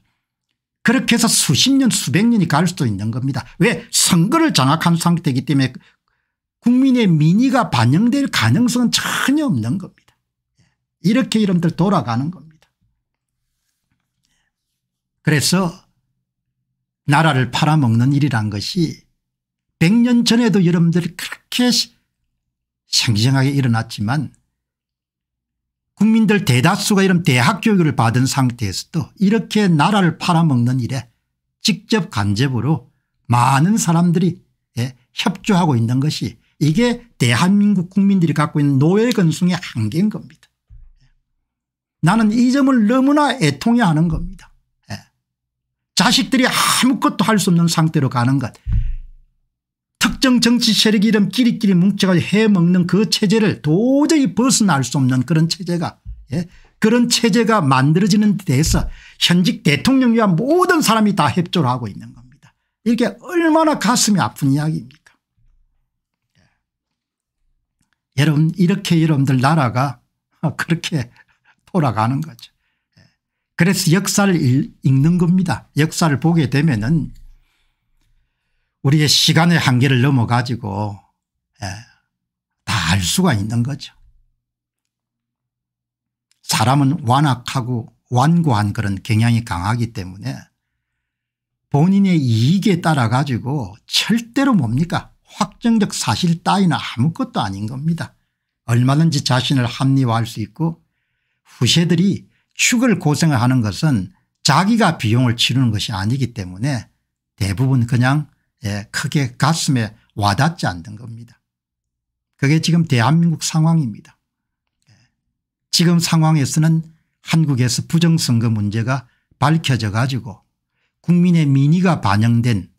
그렇게 해서 수십 년 수백 년이 갈 수도 있는 겁니다. 왜 선거를 장악한 상태이기 때문에 국민의 민의가 반영될 가능성은 전혀 없는 겁니다. 이렇게 여러분들 돌아가는 겁니다. 그래서 나라를 팔아먹는 일이란 것이 100년 전에도 여러분들이 그렇게 생생하게 일어났지만 국민들 대다수가 이런 대학 교육을 받은 상태에서도 이렇게 나라를 팔아먹는 일에 직접 간접으로 많은 사람들이 예, 협조하고 있는 것이 이게 대한민국 국민들이 갖고 있는 노예 건숭의 한계인 겁니다. 나는 이 점을 너무나 애통해 하는 겁니다. 예. 자식들이 아무것도 할 수 없는 상태로 가는 것 특정 정치 세력 이름끼리끼리 뭉쳐가지고 해먹는 그 체제를 도저히 벗어날 수 없는 그런 체제가 예? 그런 체제가 만들어지는 데 대해서 현직 대통령 과 모든 사람이 다 협조를 하고 있는 겁니다. 이게 얼마나 가슴이 아픈 이야기입니까 예. 여러분 이렇게 여러분들 나라가 <laughs> 그렇게 돌아가는 거죠. 예. 그래서 역사를 읽는 겁니다. 역사를 보게 되면 은 우리의 시간의 한계를 넘어가지고 예, 다 알 수가 있는 거죠. 사람은 완악하고 완고한 그런 경향이 강하기 때문에 본인의 이익에 따라 가지고 절대로 뭡니까 확정적 사실 따위는 아무것도 아닌 겁니다. 얼마든지 자신을 합리화할 수 있고 후세들이 죽을 고생을 하는 것은 자기가 비용을 치르는 것이 아니기 때문에 대부분 그냥 예, 크게 가슴에 와닿지 않는 겁니다. 그게 지금 대한민국 상황입니다. 예, 지금 상황에서는 한국에서 부정선거 문제가 밝혀져 가지고 국민의 민의가 반영된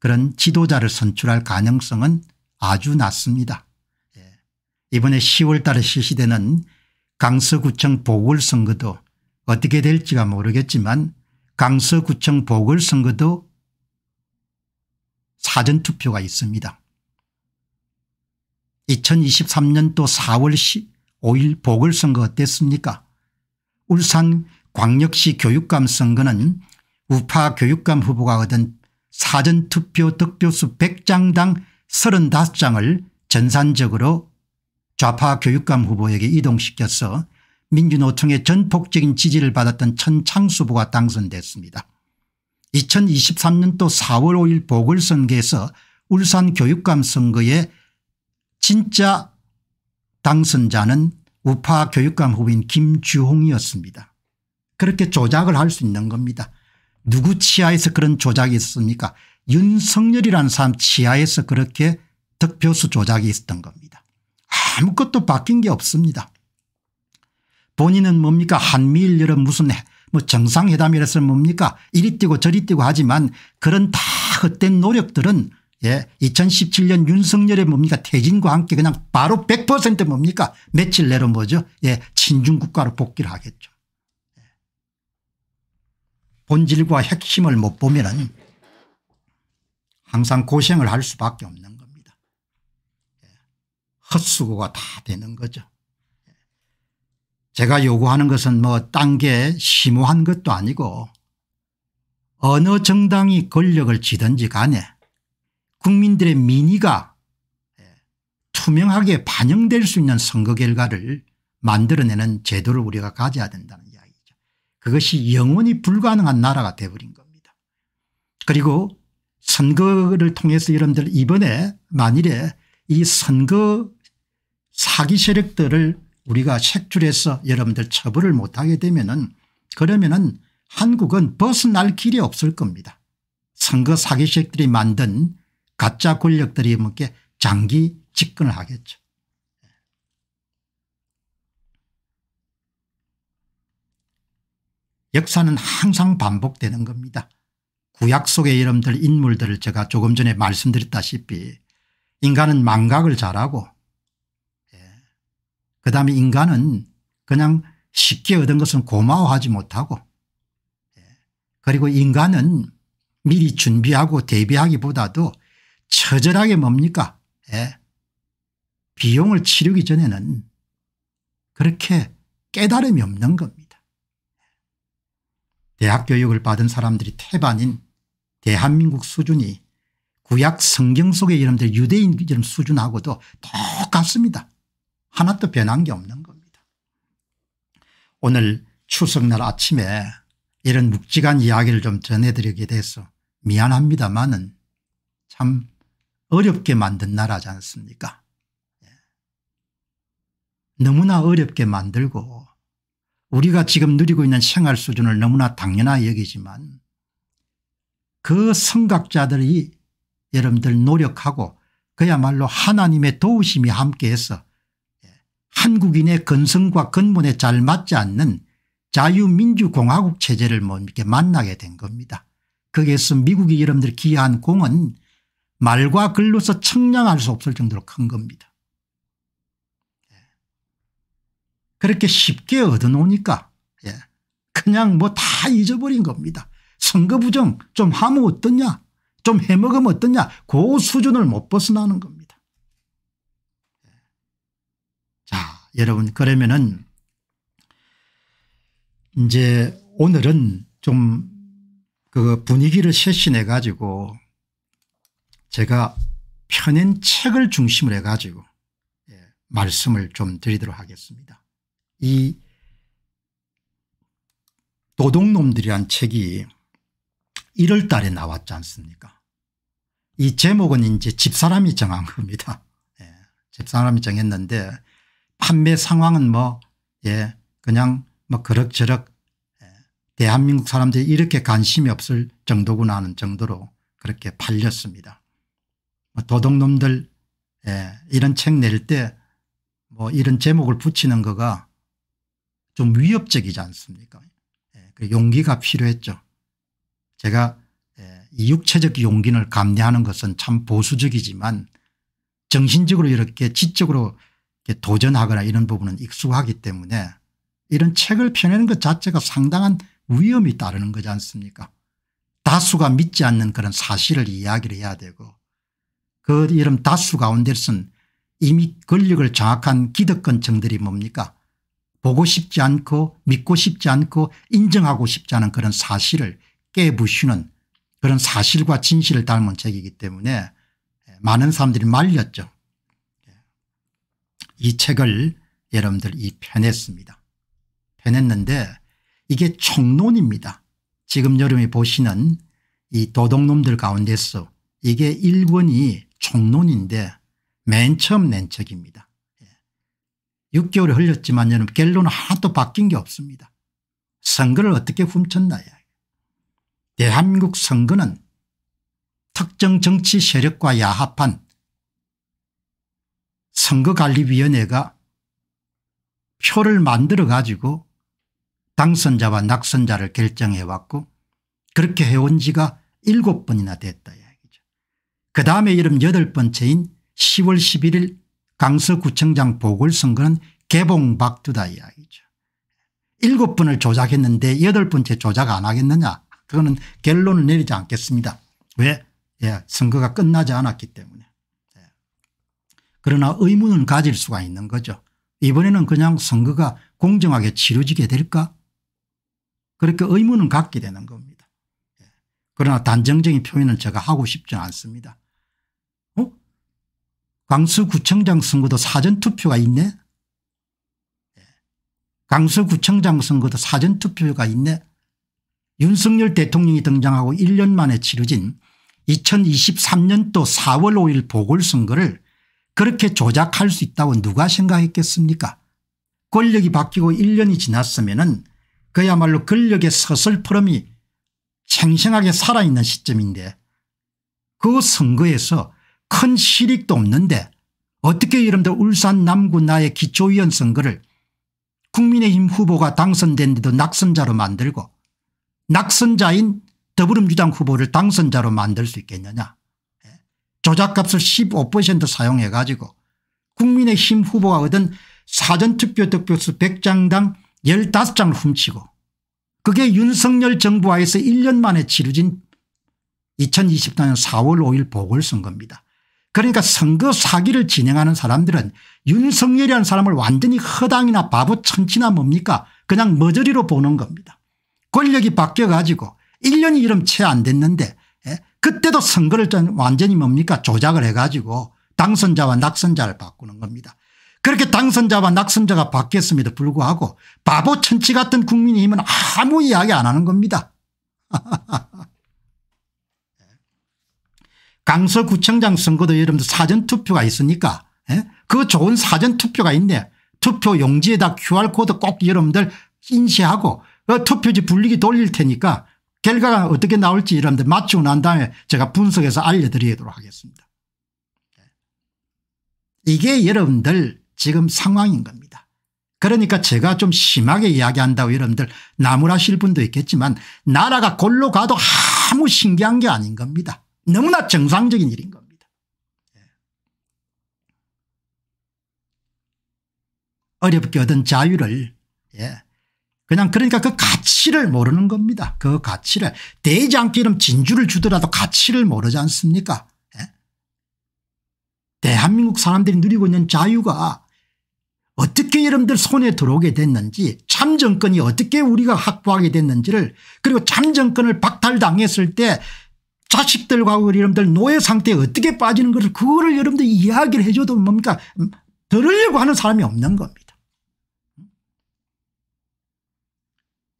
그런 지도자를 선출할 가능성은 아주 낮습니다. 예, 이번에 10월 달에 실시되는 강서구청 보궐선거도 어떻게 될지가 모르겠지만 강서구청 보궐선거도 사전투표가 있습니다. 2023년도 4월 5일 보궐선거 어땠습니까 울산 광역시 교육감 선거는 우파 교육감 후보가 얻은 사전투표 득표수 100장당 35장을 전산적으로 좌파 교육감 후보에게 이동시켜서 민주노총의 전폭적인 지지를 받았던 천창수 후보가 당선됐습니다. 2023년도 4월 5일 보궐선거에서 울산 교육감 선거에 진짜 당선자는 우파 교육감 후보인 김주홍이었습니다. 그렇게 조작을 할 수 있는 겁니다. 누구 치하에서 그런 조작이 있습니까 윤석열이라는 사람 치하에서 그렇게 득표수 조작이 있었던 겁니다. 아무것도 바뀐 게 없습니다. 본인은 뭡니까 한미일 여러 무슨 뭐 정상회담이라서 뭡니까 이리 뛰고 저리 뛰고 하지만 그런 다 헛된 노력들은 예 2017년 윤석열의 뭡니까 퇴진과 함께 그냥 바로 100% 뭡니까 며칠 내로 뭐죠 예 친중 국가로 복귀를 하겠죠. 예. 본질과 핵심을 못 보면은 항상 고생을 할 수밖에 없는 겁니다. 예. 헛수고가 다 되는 거죠. 제가 요구하는 것은 뭐 딴 게 심오한 것도 아니고 어느 정당이 권력을 쥐든지 간에 국민들의 민의가 예, 투명하게 반영될 수 있는 선거 결과를 만들어내는 제도를 우리가 가져야 된다는 이야기죠. 그것이 영원히 불가능한 나라가 돼버린 겁니다. 그리고 선거를 통해서 여러분들 이번에 만일에 이 선거 사기 세력들을 우리가 색줄에서 여러분들 처벌을 못하게 되면은 그러면은 한국은 벗어날 길이 없을 겁니다. 선거 사기색들이 만든 가짜 권력들이 함께 장기 집권을 하겠죠. 역사는 항상 반복되는 겁니다. 구약 속의 여러분들 인물들을 제가 조금 전에 말씀드렸다시피 인간은 망각을 잘하고 그다음에 인간은 그냥 쉽게 얻은 것은 고마워하지 못하고 예. 그리고 인간은 미리 준비하고 대비하기보다도 처절하게 뭡니까 예. 비용을 치르기 전에는 그렇게 깨달음이 없는 겁니다. 대학 교육을 받은 사람들이 태반인 대한민국 수준이 구약 성경 속의 이름들 유대인 이름 수준하고도 똑같습니다. 하나도 변한 게 없는 겁니다. 오늘 추석날 아침에 이런 묵직한 이야기를 좀 전해드리게 돼서 미안합니다만은 참 어렵게 만든 나라지 않습니까 예. 너무나 어렵게 만들고 우리가 지금 누리고 있는 생활 수준을 너무나 당연하게 여기지만 그 성각자들이 여러분들 노력하고 그야말로 하나님의 도우심이 함께해서 한국인의 근성과 근본에 잘 맞지 않는 자유민주공화국 체제를 뭐 이렇게 만나게 된 겁니다. 거기에서 미국이 여러분들 기여한 공은 말과 글로서 청량할 수 없을 정도로 큰 겁니다. 예. 그렇게 쉽게 얻어놓으니까 예, 그냥 뭐 다 잊어버린 겁니다. 선거 부정 좀 하면 어떠냐 좀 해먹으면 어떠냐 그 수준을 못 벗어나는 겁니다. 여러분 그러면은 이제 오늘은 좀 그 분위기를 쇄신해 가지고 제가 펴낸 책을 중심으로 해 가지고 예, 말씀을 좀 드리도록 하겠습니다. 이 도둑놈들이란 책이 1월 달에 나왔지 않습니까 이 제목은 이제 집사람이 정한 겁니다. 예, 집사람이 정했는데 판매 상황은 뭐, 예, 그냥 뭐 그럭저럭 예, 대한민국 사람들이 이렇게 관심이 없을 정도구나 하는 정도로 그렇게 팔렸습니다. 뭐 도둑놈들 예, 이런 책 낼 때 뭐 이런 제목을 붙이는 거가 좀 위협적이지 않습니까 예, 그 용기가 필요했죠. 제가 예, 이 육체적 용기를 감내하는 것은 참 보수적이지만 정신적으로 이렇게 지적으로 도전하거나 이런 부분은 익숙하기 때문에 이런 책을 펴내는 것 자체가 상당한 위험이 따르는 거지 않습니까 다수가 믿지 않는 그런 사실을 이야기를 해야 되고 그 이름 다수 가운데선 이미 권력을 장악한 기득권층들이 뭡니까 보고 싶지 않고 믿고 싶지 않고 인정하고 싶지 않은 그런 사실을 깨부시는 그런 사실과 진실을 닮은 책이기 때문에 많은 사람들이 말렸죠. 이 책을 여러분들 이 펴냈습니다. 펴냈는데 이게 총론입니다. 지금 여름에 보시는 이도덕놈들 가운데서 이게 1권이 총론인데 맨 처음 낸 책입니다. 6개월이 예. 흘렸지만 여러분 결론은 하나도 바뀐 게 없습니다. 선거를 어떻게 훔쳤나요 대한민국 선거는 특정 정치 세력과 야합한 선거관리위원회가 표를 만들어 가지고 당선자와 낙선자를 결정해 왔고 그렇게 해온 지가 7번이나 됐다 이야기죠. 그 다음에 이름 8번째인 10월 11일 강서구청장 보궐선거는 개봉박두다 이야기죠. 7번을 조작했는데 8번째 조작 안 하겠느냐 그거는 결론을 내리지 않겠습니다. 왜? 예, 선거가 끝나지 않았기 때문에. 그러나 의문을 가질 수가 있는 거죠. 이번에는 그냥 선거가 공정하게 치러지게 될까 그렇게 의문을 갖게 되는 겁니다. 예. 그러나 단정적인 표현을 제가 하고 싶지 않습니다. 어? 강서구청장 선거도 사전투표가 있네 예. 강서구청장 선거도 사전투표가 있네 윤석열 대통령이 등장하고 1년 만에 치러진 2023년도 4월 5일 보궐선거를 그렇게 조작할 수 있다고 누가 생각했겠습니까 권력이 바뀌고 1년이 지났으면 은 그야말로 권력의 서슬퍼름이 생생하게 살아있는 시점인데 그 선거에서 큰 실익도 없는데 어떻게 이름도 울산 남구 나의 기초위원 선거를 국민의힘 후보가 당선된데도 낙선자로 만들고 낙선자인 더불어민주당 후보를 당선자로 만들 수 있겠느냐 조작값을 15% 사용해 가지고 국민의힘 후보가 얻은 사전투표 득표수 100장당 15장을 훔치고 그게 윤석열 정부 하에서 1년 만에 치루진 2024년 4월 5일 보궐선거입니다. 그러니까 선거 사기를 진행하는 사람들은 윤석열이라는 사람을 완전히 허당이나 바보 천치나 뭡니까 그냥 머저리로 보는 겁니다. 권력이 바뀌어 가지고 1년이 이름 채 안 됐는데 그때도 선거를 완전히 뭡니까 조작을 해 가지고 당선자와 낙선자를 바꾸는 겁니다. 그렇게 당선자와 낙선자가 바뀌었음에도 불구하고 바보 천치 같은 국민의힘은 아무 이야기 안 하는 겁니다. <laughs> 강서구청장 선거도 여러분들 사전투표가 있으니까 예? 그 좋은 사전투표가 있네. 투표 용지에다 QR코드 꼭 여러분들 인쇄하고 어, 투표지 분리기 돌릴 테니까 결과가 어떻게 나올지 이런데 맞추고 난 다음에 제가 분석해서 알려드리도록 하겠습니다. 이게 여러분들 지금 상황인 겁니다. 그러니까 제가 좀 심하게 이야기한다고 여러분들 나무라실 분도 있겠지만 나라가 골로 가도 아무 신기한 게 아닌 겁니다. 너무나 정상적인 일인 겁니다. 예. 어렵게 얻은 자유를 예. 그냥 그러니까 그 가치를 모르는 겁니다. 그 가치를 대장기름 진주를 주더라도 가치를 모르지 않습니까 예? 대한민국 사람들이 누리고 있는 자유가 어떻게 여러분들 손에 들어오게 됐는지 참정권이 어떻게 우리가 확보하게 됐는지를 그리고 참정권을 박탈당했을 때 자식들과 여러분들 노예 상태에 어떻게 빠지는 것을 그거를 여러분들 이야기를 해줘도 뭡니까 음, 들으려고 하는 사람이 없는 겁니다.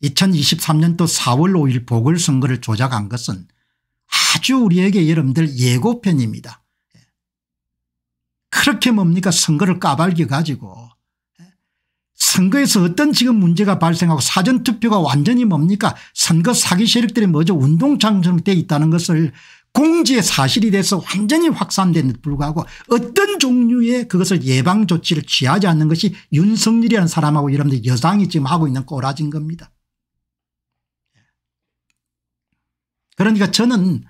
2023년도 4월 5일 보궐선거를 조작한 것은 아주 우리에게 여러분들 예고편입니다. 예. 그렇게 뭡니까 선거를 까발기 가지고 예. 선거에서 어떤 지금 문제가 발생하고 사전투표가 완전히 뭡니까 선거 사기 세력들이 먼저 운동장처럼 돼 있다는 것을 공지의 사실이 돼서 완전히 확산된 데 불구하고 어떤 종류의 그것을 예방조치를 취하지 않는 것이 윤석열이라는 사람하고 여러분들 여당이 지금 하고 있는 꼬라진 겁니다. 그러니까 저는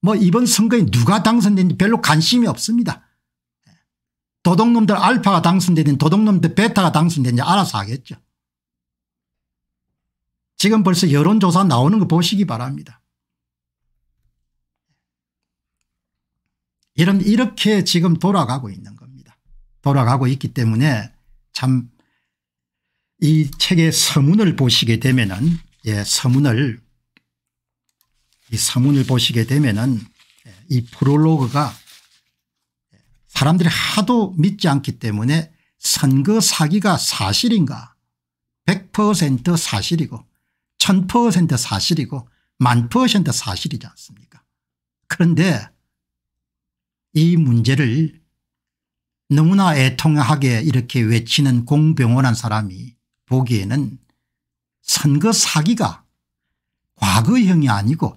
뭐 이번 선거에 누가 당선된지 별로 관심이 없습니다. 도둑놈들 알파가 당선되든 도둑놈들 베타가 당선되는지 알아서 하겠죠. 지금 벌써 여론조사 나오는 거 보시기 바랍니다. 이런 이렇게 지금 돌아가고 있는 겁니다. 돌아가고 있기 때문에 참 이 책의 서문을 보시게 되면은 예, 서문을 이 사문을 보시게 되면은 예, 이 프롤로그가 사람들이 하도 믿지 않기 때문에 선거 사기가 사실인가 100% 사실이고 1000% 사실이고 만0 0 0 사실이지 않습니까 그런데 이 문제를 너무나 애통하게 이렇게 외치는 공병원한 사람이 보기에는 선거 사기가 과거형이 아니고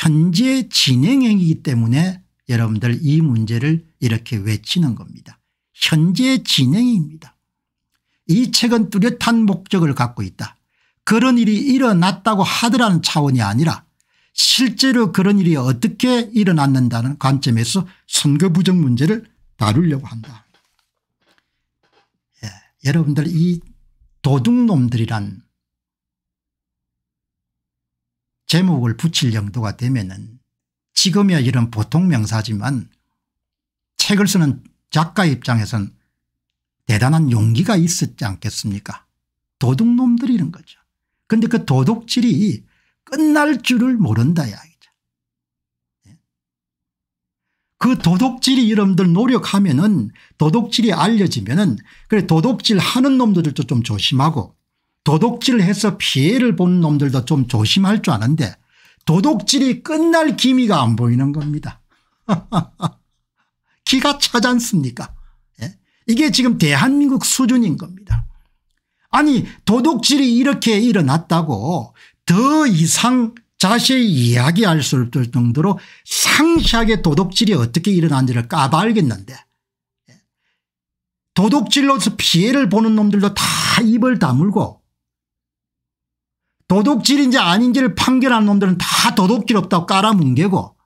현재 진행형이기 때문에 여러분들 이 문제를 이렇게 외치는 겁니다. 현재 진행입니다. 이 책은 뚜렷한 목적을 갖고 있다. 그런 일이 일어났다고 하더라는 차원이 아니라 실제로 그런 일이 어떻게 일어났는다는 관점에서 선거 부정 문제를 다루려고 한다. 예, 여러분들 이 도둑놈들이란 제목을 붙일 정도가 되면은 지금이야 이런 보통 명사지만 책을 쓰는 작가 입장에선 대단한 용기가 있었지 않겠습니까 도둑놈들이 이런 거죠. 근데 그 도둑질이 끝날 줄을 모른다 이야기죠. 네. 그 도둑질이 여러분들 노력하면은 도둑질이 알려지면은 그래 도둑질 하는 놈들도 좀 조심하고 도둑질을 해서 피해를 본 놈들도 좀 조심할 줄 아는데 도둑질이 끝날 기미가 안 보이는 겁니다. <laughs> 기가 차지 않습니까 예? 이게 지금 대한민국 수준인 겁니다. 아니 도둑질이 이렇게 일어났다고 더 이상 자세히 이야기할 수 없을 정도로 상시하게 도둑질이 어떻게 일어난지를 까발겠는데 예? 도둑질로서 피해를 보는 놈들도 다 입을 다물고 도둑질인지 아닌지를 판결한 놈들은 다 도둑질 없다고 깔아뭉개고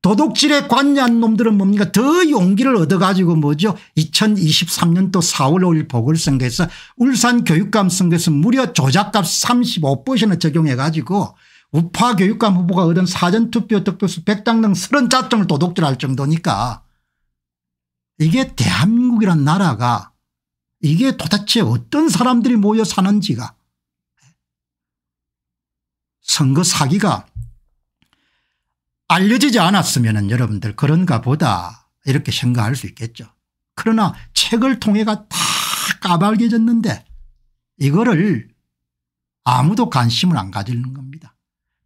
도둑질에 관여한 놈들은 뭡니까 더 용기를 얻어가지고 뭐죠 2023년도 4월 5일 보궐선거에서 울산 교육감 선거에서 무려 조작값 35%나 적용해 가지고 우파 교육감 후보가 얻은 사전투표 득표수 100당 등 30자정을 도둑질할 정도니까 이게 대한민국이란 나라가 이게 도대체 어떤 사람들이 모여 사는지가 선거 사기가 알려지지 않았으면 여러분들 그런가 보다 이렇게 생각할 수 있겠죠. 그러나 책을 통해가 다까발개졌는데 이거를 아무도 관심을 안 가지는 겁니다.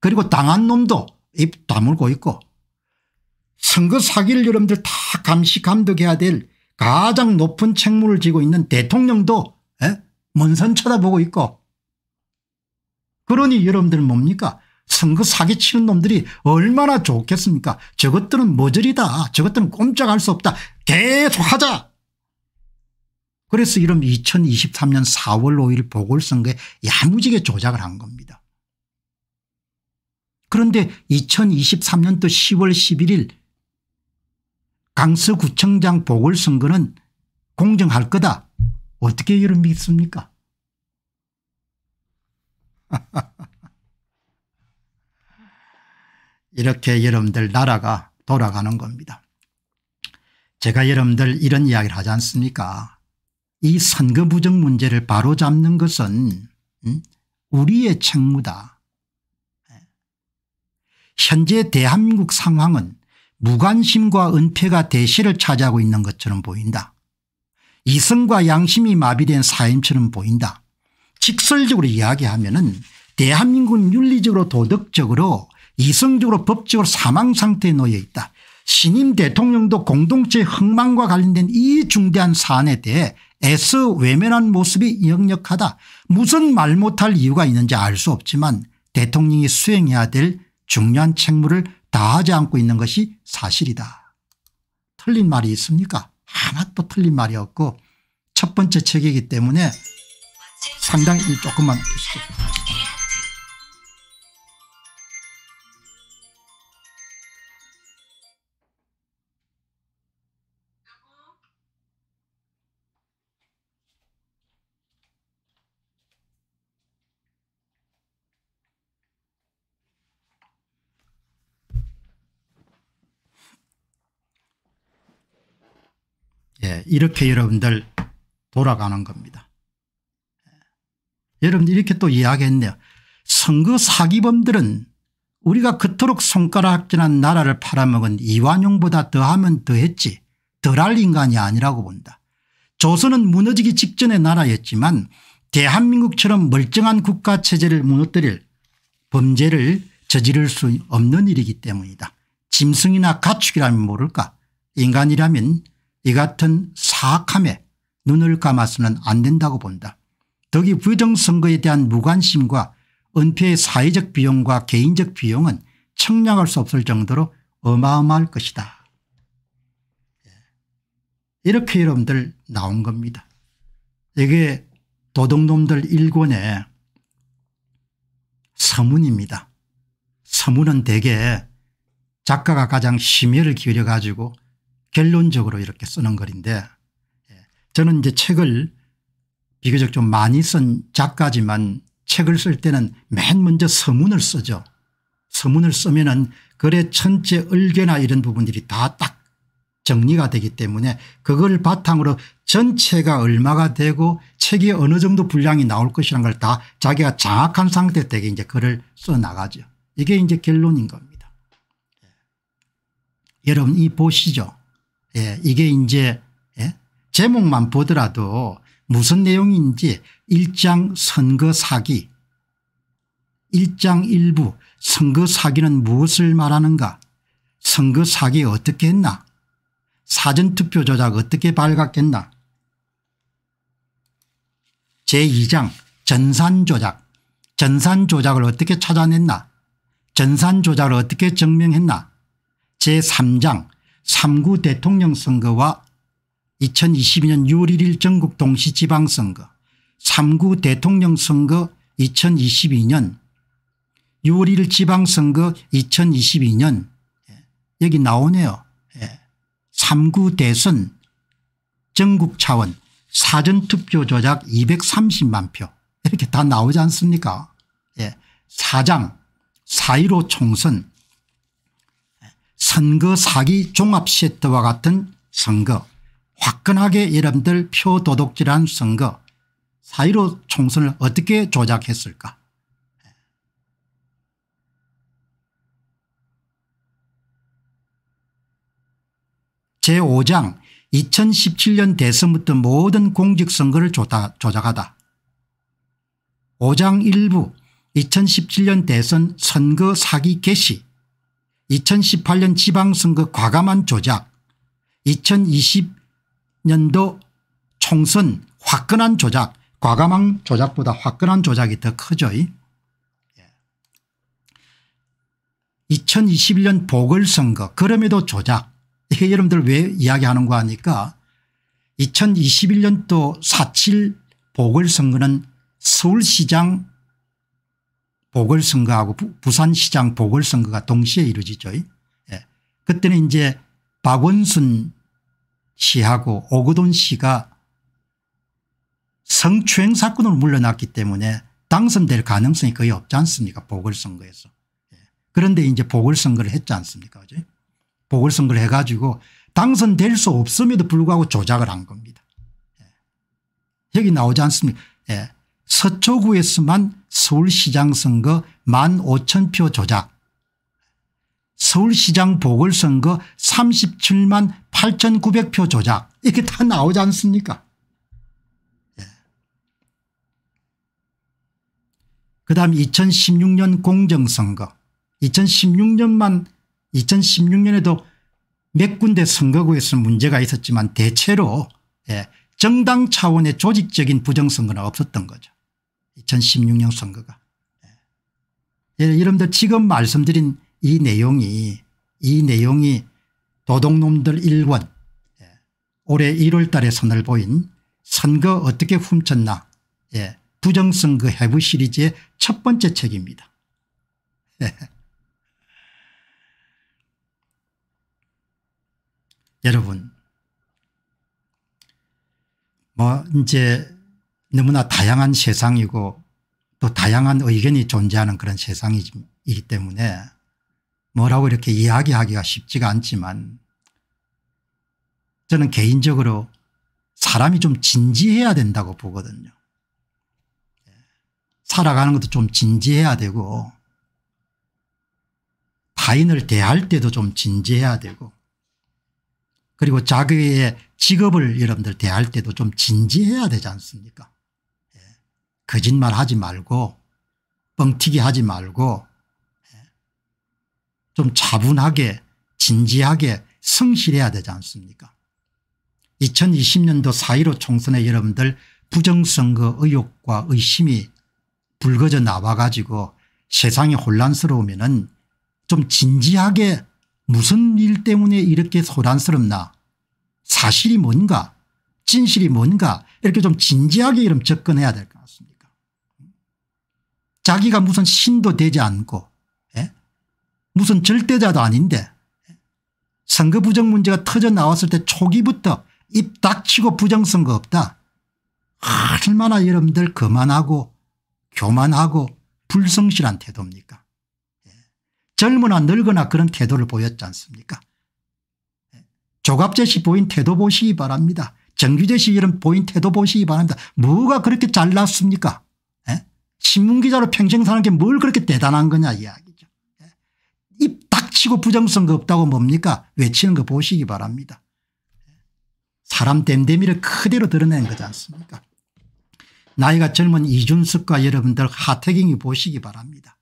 그리고 당한 놈도 입 다물고 있고 선거 사기를 여러분들 다 감시 감독해야 될 가장 높은 책무를 지고 있는 대통령도 에? 먼선 쳐다보고 있고 그러니 여러분들 뭡니까 선거 사기치는 놈들이 얼마나 좋겠습니까 저것들은 머저리다 저것들은 꼼짝할 수 없다 계속 하자 그래서 이런 2023년 4월 5일 보궐선거에 야무지게 조작을 한 겁니다. 그런데 2023년도 10월 11일 강서구청장 보궐선거는 공정할 거다. 어떻게 여러분 믿습니까 <laughs> 이렇게 여러분들 나라가 돌아가는 겁니다. 제가 여러분들 이런 이야기를 하지 않습니까 이 선거 부정 문제를 바로잡는 것은 음? 우리의 책무다. 예. 현재 대한민국 상황은 무관심과 은폐가 대시를 차지하고 있는 것처럼 보인다. 이성과 양심이 마비된 사임처럼 보인다. 직설적으로 이야기하면은 대한민국은 윤리적으로 도덕적으로 이성적으로 법적으로 사망 상태에 놓여 있다. 신임 대통령도 공동체 흥망과 관련된 이 중대한 사안에 대해 애써 외면한 모습이 역력하다. 무슨 말 못할 이유가 있는지 알 수 없지만 대통령이 수행해야 될 중요한 책무를 다하지 않고 있는 것이 사실이다. 틀린 말이 있습니까? 하나도 틀린 말이 없고 첫 번째 책이기 때문에 상당히 조금만 예, 이렇게 여러분들 돌아가는 겁니다. 여러분들 이렇게 또 이야기했네요. 선거 사기범들은 우리가 그토록 손가락질한 나라를 팔아먹은 이완용보다 더하면 더했지 덜할 인간이 아니라고 본다. 조선은 무너지기 직전의 나라였지만 대한민국처럼 멀쩡한 국가체제를 무너뜨릴 범죄를 저지를 수 없는 일이기 때문이다. 짐승이나 가축이라면 모를까 인간이라면 이 같은 사악함에 눈을 감아서는 안 된다고 본다. 덕이 부정선거에 대한 무관심과 은폐의 사회적 비용과 개인적 비용은 청량할 수 없을 정도로 어마어마할 것이다. 예. 이렇게 여러분들 나온 겁니다. 이게 도둑놈들 일권의 서문입니다. 서문은 대개 작가가 가장 심혈을 기울여 가지고 결론적으로 이렇게 쓰는 글인데 예. 저는 이제 책을 비교적 좀 많이 쓴 작가지만 책을 쓸 때는 맨 먼저 서문을 쓰죠. 서문을 쓰면 은 글의 천체 을개나 이런 부분들이 다 딱 정리가 되기 때문에 그걸 바탕으로 전체가 얼마가 되고 책이 어느 정도 분량이 나올 것이라는 걸 다 자기가 장악한 상태 되게 이제 글을 써나가죠. 이게 이제 결론인 겁니다. 예. 여러분 이 보시죠. 예, 이게 이제 예? 제목만 보더라도 무슨 내용인지 1장 선거 사기 1장 일부 선거 사기는 무엇을 말하는가 선거 사기 어떻게 했나 사전투표 조작 어떻게 발각했나 제2장 전산조작 전산조작을 어떻게 찾아냈나 전산조작을 어떻게 증명했나 제3장 3구 대통령 선거와 2022년 6월 1일 전국 동시지방선거 3구 대통령 선거 2022년 6월 1일 지방선거 2022년 예, 여기 나오네요. 3구 예, 대선 전국 차원 사전투표 조작 230만 표 이렇게 다 나오지 않습니까 예. 사장 4.15 총선 예, 선거 사기 종합세트와 같은 선거 화끈하게 여러분들 표 도둑질한 선거 사이로 총선을 어떻게 조작했을까 제5장 2017년 대선부터 모든 공직선거를 조작하다. 5장 1부 2017년 대선 선거 사기 개시 2018년 지방선거 과감한 조작 2020 2020년도 총선 화끈한 조작 과감한 조작보다 화끈한 조작이 더 크죠. 2021년 예. 보궐선거 그럼에도 조작 이게 여러분들 왜 이야기하는 거 하니까 2021년도 4.7 보궐선거는 서울시장 보궐선거하고 부산시장 보궐선거가 동시에 이루어지죠. 예. 그때는 이제 박원순 씨하고 오거돈 씨가 성추행 사건으로 물러났기 때문에 당선될 가능성이 거의 없지 않습니까 보궐선거에서. 예. 그런데 이제 보궐선거를 했지 않습니까 어제 보궐선거를 해가지고 당선될 수 없음에도 불구하고 조작을 한 겁니다. 예. 여기 나오지 않습니까 예. 서초구에서만 서울시장 선거 1만 5천 표 조작 서울시장 보궐선거 37만 8,900표 조작 이렇게 다 나오지 않습니까 예. 그다음 2016년 공정선거 2016년만 2016년에도 몇 군데 선거구에서 문제가 있었지만 대체로 예, 정당 차원의 조직적인 부정선거는 없었던 거죠. 2016년 선거가. 예, 여러분들 예, 지금 말씀드린 이 내용이 이 내용이 도둑놈들 1권 예, 올해 1월 달에 선을 보인 선거 어떻게 훔쳤나 예. 부정선거 해부 시리즈의 첫 번째 책입니다. <laughs> 여러분 뭐 이제 너무나 다양한 세상이고 또 다양한 의견이 존재하는 그런 세상이기 때문에 뭐라고 이렇게 이야기하기가 쉽지가 않지만 저는 개인적으로 사람이 좀 진지해야 된다고 보거든요. 살아가는 것도 좀 진지해야 되고 타인을 대할 때도 좀 진지해야 되고 그리고 자기의 직업을 여러분들 대할 때도 좀 진지해야 되지 않습니까 예. 거짓말 하지 말고 뻥튀기 하지 말고 좀 차분하게 진지하게 성실해야 되지 않습니까 2020년도 4.15 총선에 여러분들 부정선거 의혹과 의심이 불거져 나와 가지고 세상이 혼란스러우면 은좀 진지하게 무슨 일 때문에 이렇게 혼란스럽나 사실이 뭔가 진실이 뭔가 이렇게 좀 진지하게 이름 접근해야 될 것 같습니다 자기가 무슨 신도 되지 않고 무슨 절대자도 아닌데 선거 부정 문제가 터져 나왔을 때 초기부터 입 닥치고 부정선거 없다. 얼마나 여러분들 거만하고 교만하고 불성실한 태도입니까 예. 젊으나 늙으나 그런 태도를 보였지 않습니까 예. 조갑재 씨 보인 태도 보시기 바랍니다. 정규재 씨 이런 보인 태도 보시기 바랍니다. 뭐가 그렇게 잘났습니까? 예? 신문기자로 평생 사는 게 뭘 그렇게 대단한 거냐 이야기. 입 닥치고 부정선거 없다고 뭡니까 외치는 거 보시기 바랍니다. 사람 댐댐이를 그대로 드러낸 거지 않습니까 나이가 젊은 이준석과 여러분들 하태경이 보시기 바랍니다.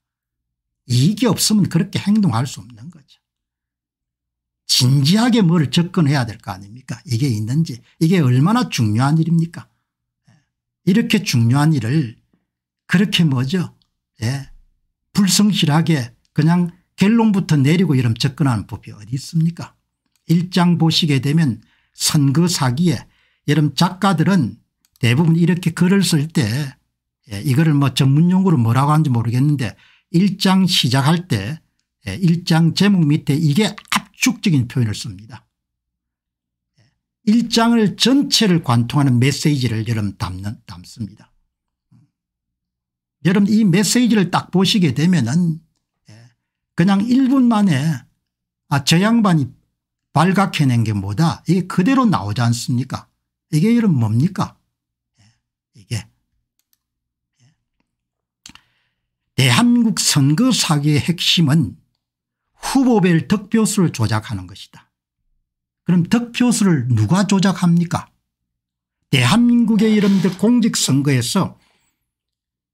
이익이 없으면 그렇게 행동할 수 없는 거죠. 진지하게 뭘 접근해야 될 거 아닙니까 이게 있는지 이게 얼마나 중요한 일입니까 이렇게 중요한 일을 그렇게 뭐죠 예. 불성실하게 그냥 결론부터 내리고 이런 접근하는 법이 어디 있습니까 일장 보시게 되면 선거 사기에 여름 작가들은 대부분 이렇게 글을 쓸때 예, 이거를 뭐 전문용어로 뭐라고 하는지 모르겠는데 일장 시작할 때 예, 일장 제목 밑에 이게 압축적인 표현을 씁니다. 일장을 전체를 관통하는 메시지를 여름 담는, 담습니다. 여러분 이 메시지를 딱 보시게 되면은 그냥 1분 만에 아, 저 양반이 발각해낸 게 뭐다. 이게 그대로 나오지 않습니까? 이게 이름 뭡니까? 예, 이게. 예. 대한국 선거 사기의 핵심은 후보별 득표수를 조작하는 것이다. 그럼 득표수를 누가 조작합니까? 대한민국의 이름들 공직선거에서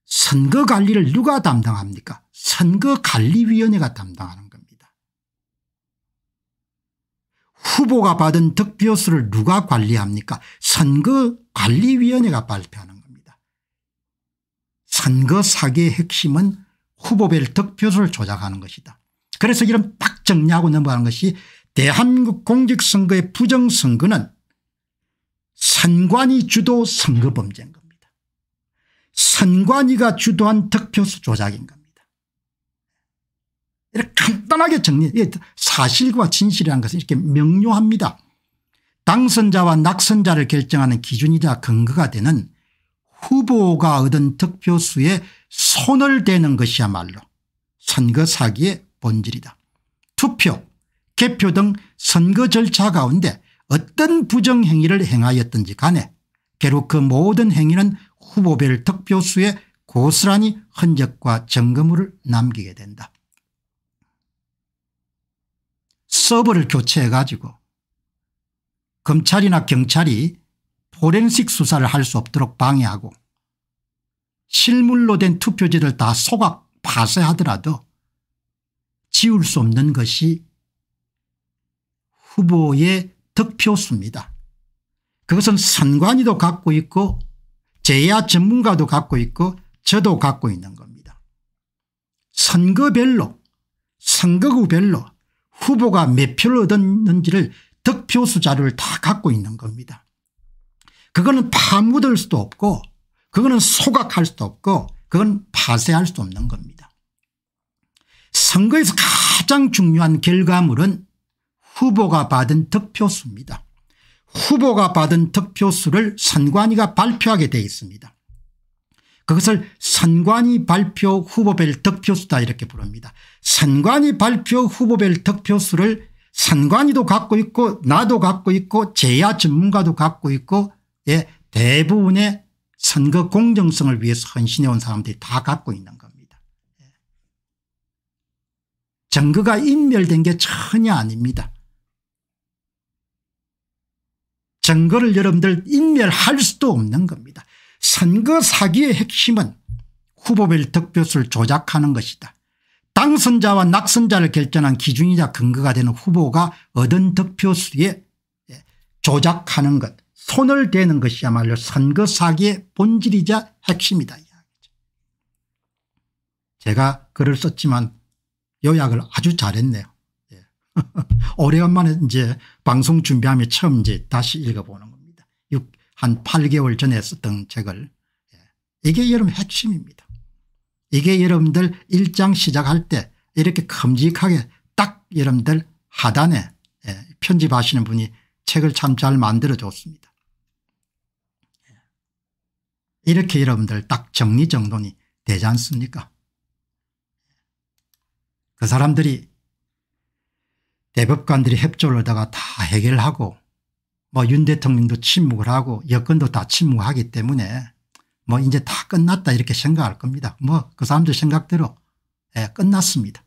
선거 관리를 누가 담당합니까 선거관리위원회가 담당하는 겁니다. 후보가 받은 득표수를 누가 관리합니까 선거관리위원회가 발표하는 겁니다. 선거 사기의 핵심은 후보별 득표수를 조작하는 것이다. 그래서 이런 딱 정리하고 넘어가는 것이 대한민국 공직선거의 부정선거는 선관위 주도 선거범죄인 선관위가 주도한 득표수 조작인 겁니다. 이렇게 간단하게 정리 사실과 진실이라는 것은 이렇게 명료합니다. 당선자와 낙선자를 결정하는 기준이자 근거가 되는 후보가 얻은 득표수에 손을 대는 것이야말로 선거 사기의 본질이다. 투표 개표 등 선거 절차 가운데 어떤 부정행위를 행하였든지 간에 결국 그 모든 행위는 후보별 득표수에 고스란히 흔적과 점검물을 남기게 된다. 서버를 교체해 가지고 검찰이나 경찰이 포렌식 수사를 할 수 없도록 방해하고 실물로 된 투표지를 다 소각 파쇄하더라도 지울 수 없는 것이 후보의 득표수입니다. 그것은 선관위도 갖고 있고 재야 전문가도 갖고 있고 저도 갖고 있는 겁니다. 선거별로 선거구별로 후보가 몇 표를 얻었는지를 득표수 자료를 다 갖고 있는 겁니다. 그거는 파묻을 수도 없고 그거는 소각할 수도 없고 그건 파쇄할 수도 없는 겁니다. 선거에서 가장 중요한 결과물은 후보가 받은 득표수입니다. 후보가 받은 득표수를 선관위가 발표하게 되어 있습니다. 그것을 선관위 발표 후보별 득표수다 이렇게 부릅니다. 선관위 발표 후보별 득표수를 선관위도 갖고 있고 나도 갖고 있고 제야 전문가도 갖고 있고 예, 대부분의 선거 공정성을 위해서 헌신해 온 사람들이 다 갖고 있는 겁니다. 정거가 예. 인멸된 게 전혀 아닙니다. 증거를 여러분들 인멸할 수도 없는 겁니다. 선거 사기의 핵심은 후보별 득표수를 조작하는 것이다. 당선자와 낙선자를 결정한 기준이자 근거가 되는 후보가 얻은 득표수에 예, 조작하는 것 손을 대는 것이야말로 선거 사기의 본질이자 핵심이다. 제가 글을 썼지만 요약을 아주 잘했네요. <laughs> 오래간만에 이제 방송 준비하며 처음 이제 다시 읽어보는 겁니다. 6, 한 8개월 전에 썼던 책을. 예. 이게 여러분 핵심입니다. 이게 여러분들 일장 시작할 때 이렇게 큼직하게 딱 여러분들 하단에 예, 편집하시는 분이 책을 참 잘 만들어줬습니다. 예. 이렇게 여러분들 딱 정리정돈이 되지 않습니까 그 사람들이 대법관들이 협조를 하다가 다 해결하고 뭐 윤 대통령도 침묵을 하고 여권도다 침묵하기 때문에 뭐 이제 다 끝났다 이렇게 생각할 겁니다. 뭐 그 사람들 생각대로 예, 끝났습니다.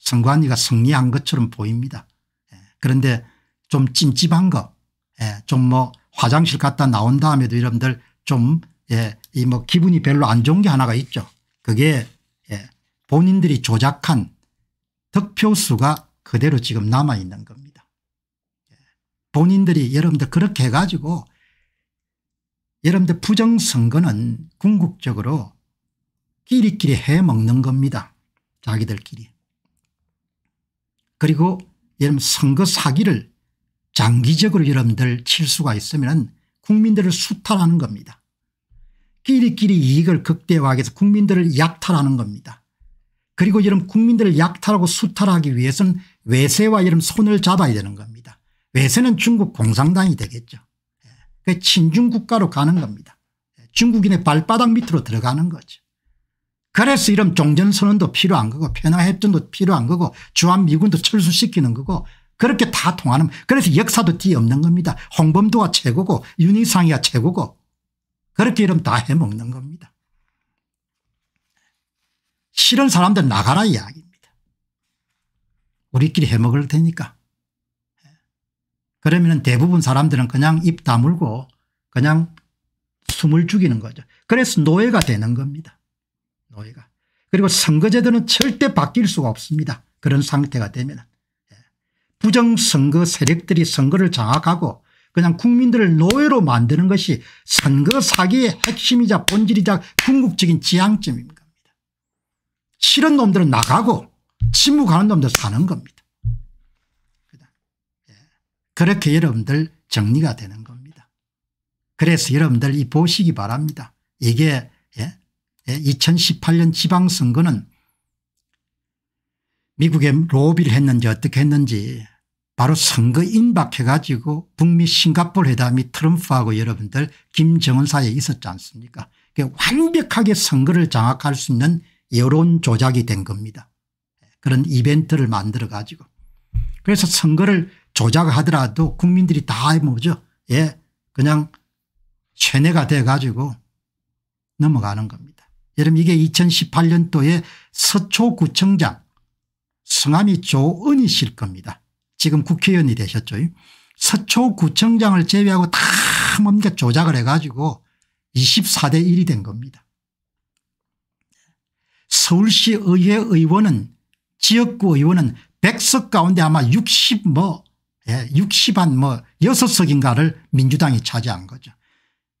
선관위가 승리한 것처럼 보입니다. 예, 그런데 좀 찜찜한 거, 예, 좀뭐 화장실 갔다 나온 다음에도 여러분들 좀, 예, 이뭐 기분이 별로 안 좋은 게 하나가 있죠. 그게, 예, 본인들이 조작한 득표수가 그대로 지금 남아있는 겁니다. 예. 본인들이 여러분들 그렇게 해가지고 여러분들 부정선거는 궁극적으로 끼리끼리 해먹는 겁니다. 자기들끼리. 그리고 여러분 선거 사기를 장기적으로 여러분들 칠 수가 있으면 국민들을 수탈하는 겁니다. 끼리끼리 이익을 극대화해서 국민들을 약탈하는 겁니다. 그리고 이런 국민들을 약탈하고 수탈하기 위해서는 외세와 이런 손을 잡아야 되는 겁니다. 외세는 중국 공산당이 되겠죠. 그 친중 국가로 가는 겁니다. 예. 중국인의 발바닥 밑으로 들어가는 거죠. 그래서 이런 종전선언도 필요한 거고 평화협정도 필요한 거고 주한미군도 철수시키는 거고 그렇게 다 통하는 그래서 역사도 뒤없는 겁니다. 홍범도가 최고고 윤희상이가 최고고 그렇게 이러면 다 해먹는 겁니다. 싫은 사람들 나가라 이야기입니다. 우리끼리 해먹을 테니까. 그러면 대부분 사람들은 그냥 입 다물고 그냥 숨을 죽이는 거죠. 그래서 노예가 되는 겁니다. 노예가. 그리고 선거제도는 절대 바뀔 수가 없습니다. 그런 상태가 되면. 예. 부정선거 세력들이 선거를 장악하고 그냥 국민들을 노예로 만드는 것이 선거 사기의 핵심이자 본질이자 궁극적인 지향점입니다. 싫은 놈들은 나가고 침묵하는 놈들 사는 겁니다. 예. 그렇게 여러분들 정리가 되는 겁니다. 그래서 여러분들 이 보시기 바랍니다. 이게 2018년 예, 예, 지방선거는 미국에 로비를 했는지 어떻게 했는지 바로 선거 임박해 가지고 북미 싱가폴 회담이 트럼프하고 여러분들 김정은 사이에 있었지 않습니까 완벽하게 선거를 장악할 수 있는 여론 조작이 된 겁니다. 그런 이벤트를 만들어 가지고 그래서 선거를 조작하더라도 국민들이 다 뭐죠 예 그냥 체내가 돼 가지고 넘어가는 겁니다. 여러분 이게 2018년도에 서초구청장 성함이 조은이실 겁니다. 지금 국회의원이 되셨죠. 서초구청장을 제외하고 다 뭡니까 조작을 해가지고 24대 1이 된 겁니다. 서울시 의회 의원은 지역구 의원은 100석 가운데 아마 60 뭐, 예, 60한 뭐 6석인가를 민주당이 차지한 거죠.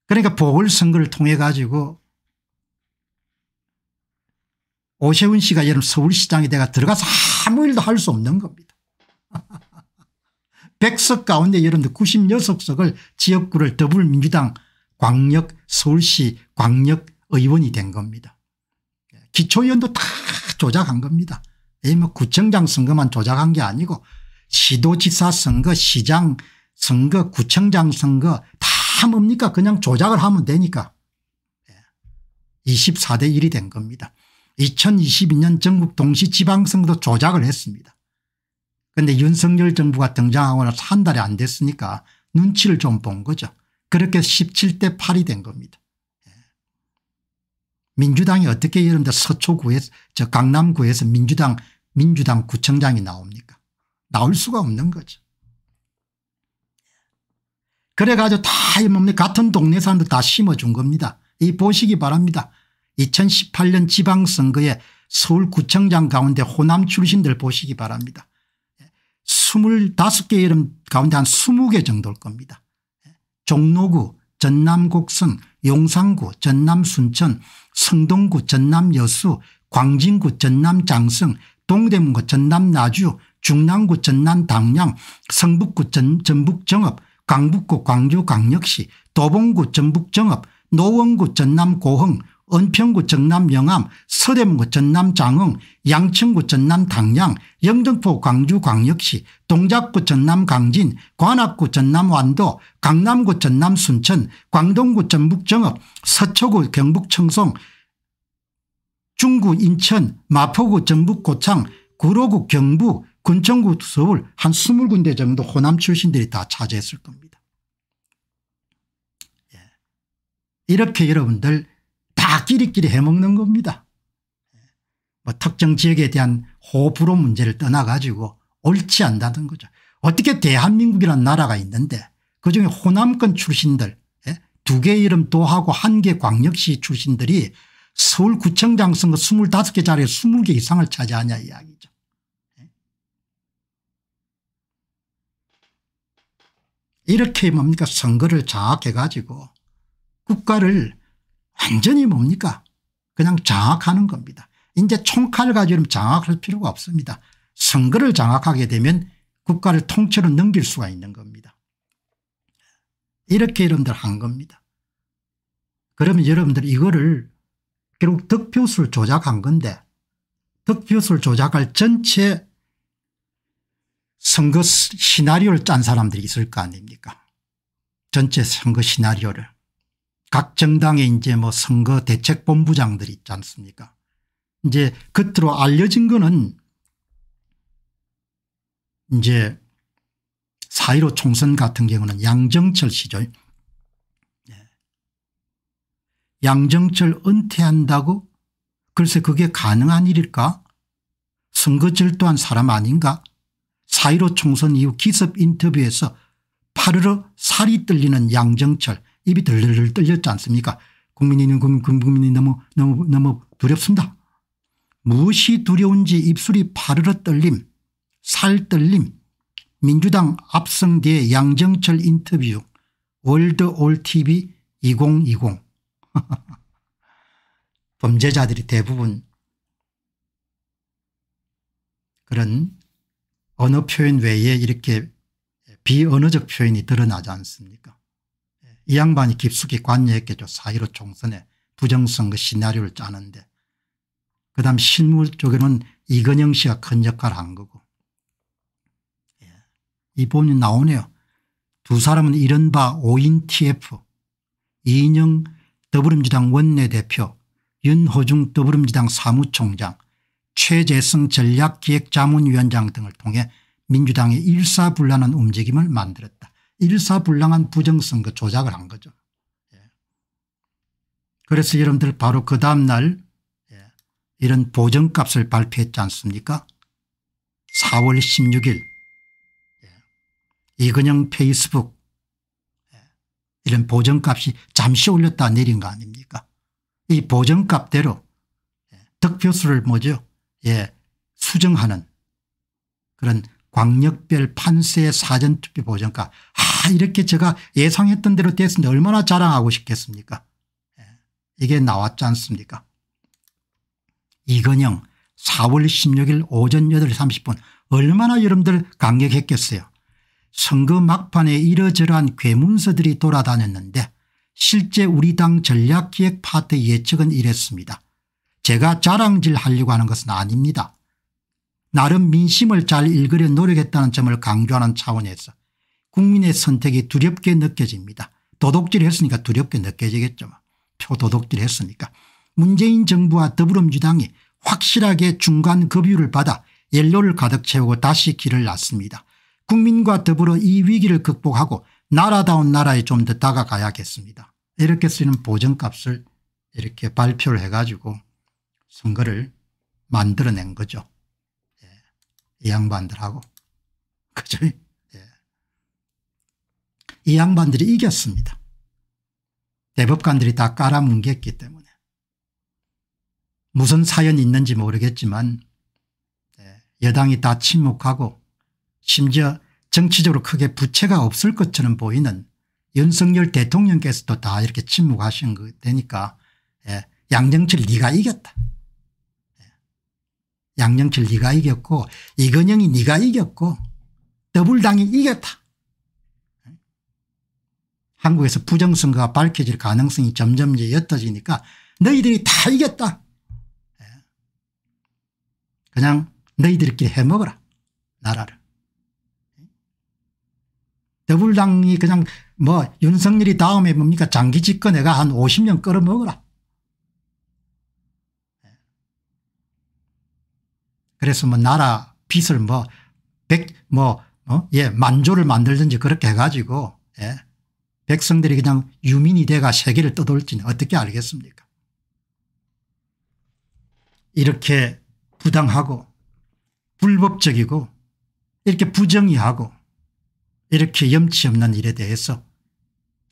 그러니까 보궐선거를 통해 가지고 오세훈 씨가 예를 서울시장에 내가 들어가서 아무 일도 할 수 없는 겁니다. 100석 <laughs> 가운데 여러분들 96석을 지역구를 더불민주당 광역 서울시 광역 의원이 된 겁니다. 기초위원도 다 조작한 겁니다. 뭐 구청장 선거만 조작한 게 아니고 시도지사 선거 시장 선거 구청장 선거 다 뭡니까 그냥 조작을 하면 되니까 24대 예. 1이 된 겁니다. 2022년 전국 동시지방선거도 조작을 했습니다. 그런데 윤석열 정부가 등장하고 나서 한 달이 안 됐으니까 눈치를 좀 본 거죠. 그렇게 17대 8이 된 겁니다. 민주당이 어떻게 여러분들 서초구에 서저 강남구에서 민주당 민주당 구청장이 나옵니까 나올 수가 없는 거죠. 그래가지고 다 뭡니까 같은 동네 사람들 다 심어준 겁니다. 이 보시기 바랍니다. 2018년 지방선거에 서울구청장 가운데 호남 출신들 보시기 바랍니다. 25개 이름 가운데 한 20개 정도일 겁니다. 종로구 전남 곡성 용산구 전남 순천 성동구 전남 여수 광진구 전남 장성 동대문구 전남 나주 중랑구 전남 당양 성북구 전, 전북 정읍 강북구 광주 광역시 도봉구 전북 정읍 노원구 전남 고흥 은평구 전남 영암 서대문구 전남 장흥 양천구 전남 당양 영등포 광주 광역시 동작구 전남 강진 관악구 전남 완도 강남구 전남 순천 광동구 전북 정읍 서초구 경북 청송 중구 인천 마포구 전북 고창 구로구 경북 군청구 서울 한 20군데 정도 호남 출신들이 다 차지했을 겁니다. 예. 이렇게 여러분들 다 끼리끼리 해먹는 겁니다. 뭐 특정 지역에 대한 호불호 문제를 떠나가지고 옳지 않다는 거죠. 어떻게 대한민국이라는 나라가 있는데 그중에 호남권 출신들 예? 두개 이름 도하고 한 개 광역시 출신들이 서울구청장 선거 25개 자리에 20개 이상을 차지하냐 이야기죠. 예? 이렇게 뭡니까 선거를 장악해 가지고 국가를 완전히 뭡니까 그냥 장악하는 겁니다. 이제 총칼 가지고 장악할 필요가 없습니다. 선거를 장악하게 되면 국가를 통째로 넘길 수가 있는 겁니다. 이렇게 여러분들 한 겁니다. 그러면 여러분들 이거를 결국 득표수를 조작한 건데 득표수를 조작할 전체 선거 시나리오를 짠 사람들이 있을 거 아닙니까 전체 선거 시나리오를 각 정당의 이제 뭐 선거 대책본부장들 있지 않습니까 이제 겉으로 알려진 거는 이제 4.15 총선 같은 경우는 양정철 시절 예. 양정철 은퇴한다고 글쎄 그게 가능한 일일까 선거 절도한 사람 아닌가 4.15 총선 이후 기습 인터뷰에서 파르르 살이 떨리는 양정철 입이 덜덜덜 떨렸지 않습니까 국민이 국민이 너무 너무 너무 두렵습니다. 무엇이 두려운지 입술이 파르르 떨림 살 떨림 민주당 압승대 양정철 인터뷰 월드 올TV 2020 <laughs> 범죄자들이 대부분 그런 언어 표현 외에 이렇게 비언어적 표현이 드러나지 않습니까 이 양반이 깊숙이 관여했겠죠. 4 1 5 총선에 부정선거 시나리오를 짜는데 그 다음 실물 쪽에는 이건영 씨가 큰 역할을 한 거고 예. 이 본이 나오네요. 두 사람은 이른바 5인 TF 이인영 더불어민주당 원내대표 윤호중 더불어민주당 사무총장 최재승 전략기획자문위원장 등을 통해 민주당의 일사불란한 움직임을 만들었다. 일사불량한 부정선거 조작을 한 거죠. 예. 그래서 여러분들 바로 그 다음날 예, 이런 보정값을 발표했지 않습니까 4월 16일 예, 이근영 페이스북 이런 보정값이 잠시 올렸다 내린 거 아닙니까 이 보정값대로 득표수를 뭐죠 예 수정하는 그런 광역별 판세 사전투표 보전가아 그러니까, 이렇게 제가 예상했던 대로 됐으니 얼마나 자랑하고 싶겠습니까 예, 이게 나왔지 않습니까 이건영 4월 16일 오전 8시 30분 얼마나 여러분들 감격했겠어요 선거 막판에 이러저러한 괴문서들이 돌아다녔는데 실제 우리 당 전략기획 파트 예측은 이랬습니다 제가 자랑질 하려고 하는 것은 아닙니다 나름 민심을 잘읽으려 노력했다는 점을 강조하는 차원에서 국민의 선택이 두렵게 느껴집니다. 도덕질 했으니까 두렵게 느껴지겠죠. 표도덕질 했으니까. 문재인 정부와 더불어민주당이 확실하게 중간 급유를 받아 연료를 가득 채우고 다시 길을 났습니다. 국민과 더불어 이 위기를 극복하고 나라다운 나라에 좀 더 다가가야겠습니다. 이렇게 쓰는 보정값을 이렇게 발표를 해가지고 선거를 만들어낸 거죠. 이 양반들하고. <laughs> 그죠? 예. 이 양반들이 이겼습니다. 대법관들이 다 깔아뭉갰기 때문에. 무슨 사연이 있는지 모르겠지만 예, 여당이 다 침묵하고 심지어 정치적으로 크게 부채가 없을 것처럼 보이는 윤석열 대통령께서도 다 이렇게 침묵하신 거 되니까 예, 양정철 네가 이겼다. 양영철 네가 이겼고 이건영이 네가 이겼고 더불당이 이겼다. 한국에서 부정선거가 밝혀질 가능성이 점점 옅어지니까 너희들이 다 이겼다. 그냥 너희들끼리 해먹어라 나라를. 더불당이 그냥 뭐 윤석열이 다음에 뭡니까 장기 집권해가 한 50년 끌어먹어라. 그래서 뭐 나라 빚을 뭐 백, 뭐, 어? 예, 만조를 만들든지 그렇게 해가지고, 예. 백성들이 그냥 유민이 돼가 세계를 떠돌지는 어떻게 알겠습니까? 이렇게 부당하고 불법적이고 이렇게 부정의하고 이렇게 염치 없는 일에 대해서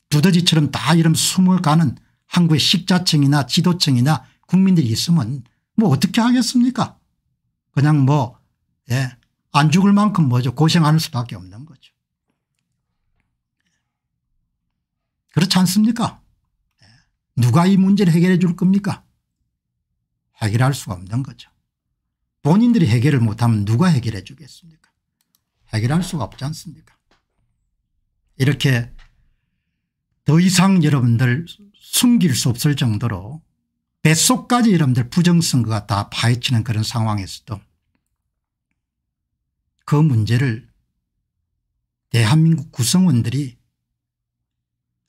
두더지처럼 다이런 숨어가는 한국의 식자층이나 지도층이나 국민들이 있으면 뭐 어떻게 하겠습니까? 그냥 뭐, 예, 안 죽을 만큼 뭐죠. 고생하는 수밖에 없는 거죠. 그렇지 않습니까? 예. 누가 이 문제를 해결해 줄 겁니까? 해결할 수가 없는 거죠. 본인들이 해결을 못하면 누가 해결해 주겠습니까? 해결할 수가 없지 않습니까? 이렇게 더 이상 여러분들 숨길 수 없을 정도로 뱃속까지 여러분들 부정선거가 다 파헤치는 그런 상황에서도 그 문제를 대한민국 구성원들이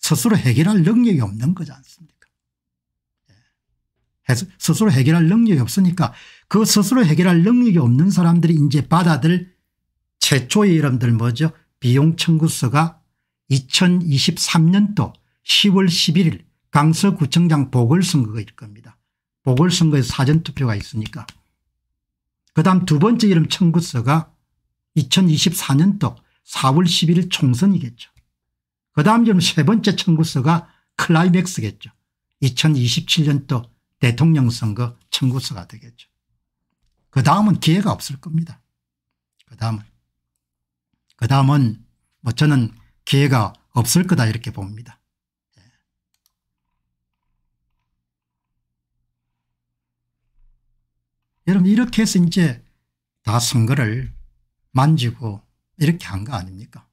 스스로 해결할 능력이 없는 거지 않습니까 예. 스스로 해결할 능력이 없으니까 그 스스로 해결할 능력이 없는 사람들이 이제 받아들 최초의 이름들 뭐죠 비용청구서가 2023년도 10월 11일 강서구청장 보궐선거일 겁니다. 보궐선거에 사전투표가 있으니까. 그 다음 두 번째 이름 청구서가 2024년도 4월 11일 총선이겠죠. 그 다음 이름 세 번째 청구서가 클라이맥스겠죠. 2027년도 대통령 선거 청구서가 되겠죠. 그 다음은 기회가 없을 겁니다. 그 다음은. 그 다음은 뭐 저는 기회가 없을 거다 이렇게 봅니다. 여러분 이렇게 해서 이제 다 선거를 만지고 이렇게 한 거 아닙니까?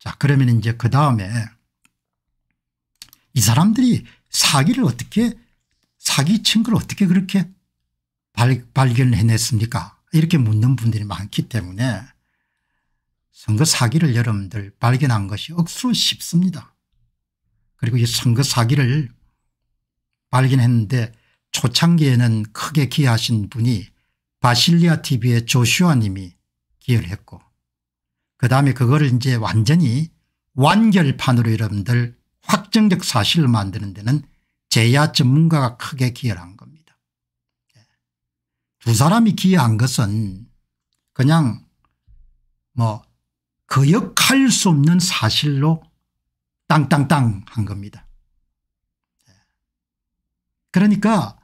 자 그러면 이제 그 다음에 이 사람들이 사기를 어떻게 사기친 걸 어떻게 그렇게 발, 발견을 해냈습니까 이렇게 묻는 분들이 많기 때문에 선거 사기를 여러분들 발견한 것이 억수로 쉽습니다. 그리고 이 선거 사기를 발견했는데 초창기에는 크게 기여하신 분이 바실리아 TV의 조슈아 님이 기여를 했고 그다음에 그거를 이제 완전히 완결판으로 여러분들 확정적 사실을 만드는 데는 제야 전문가가 크게 기여를 한 겁니다. 두 사람이 기여한 것은 그냥 뭐 거역할 그 수 없는 사실로 땅땅땅 한 겁니다. 예. 그러니까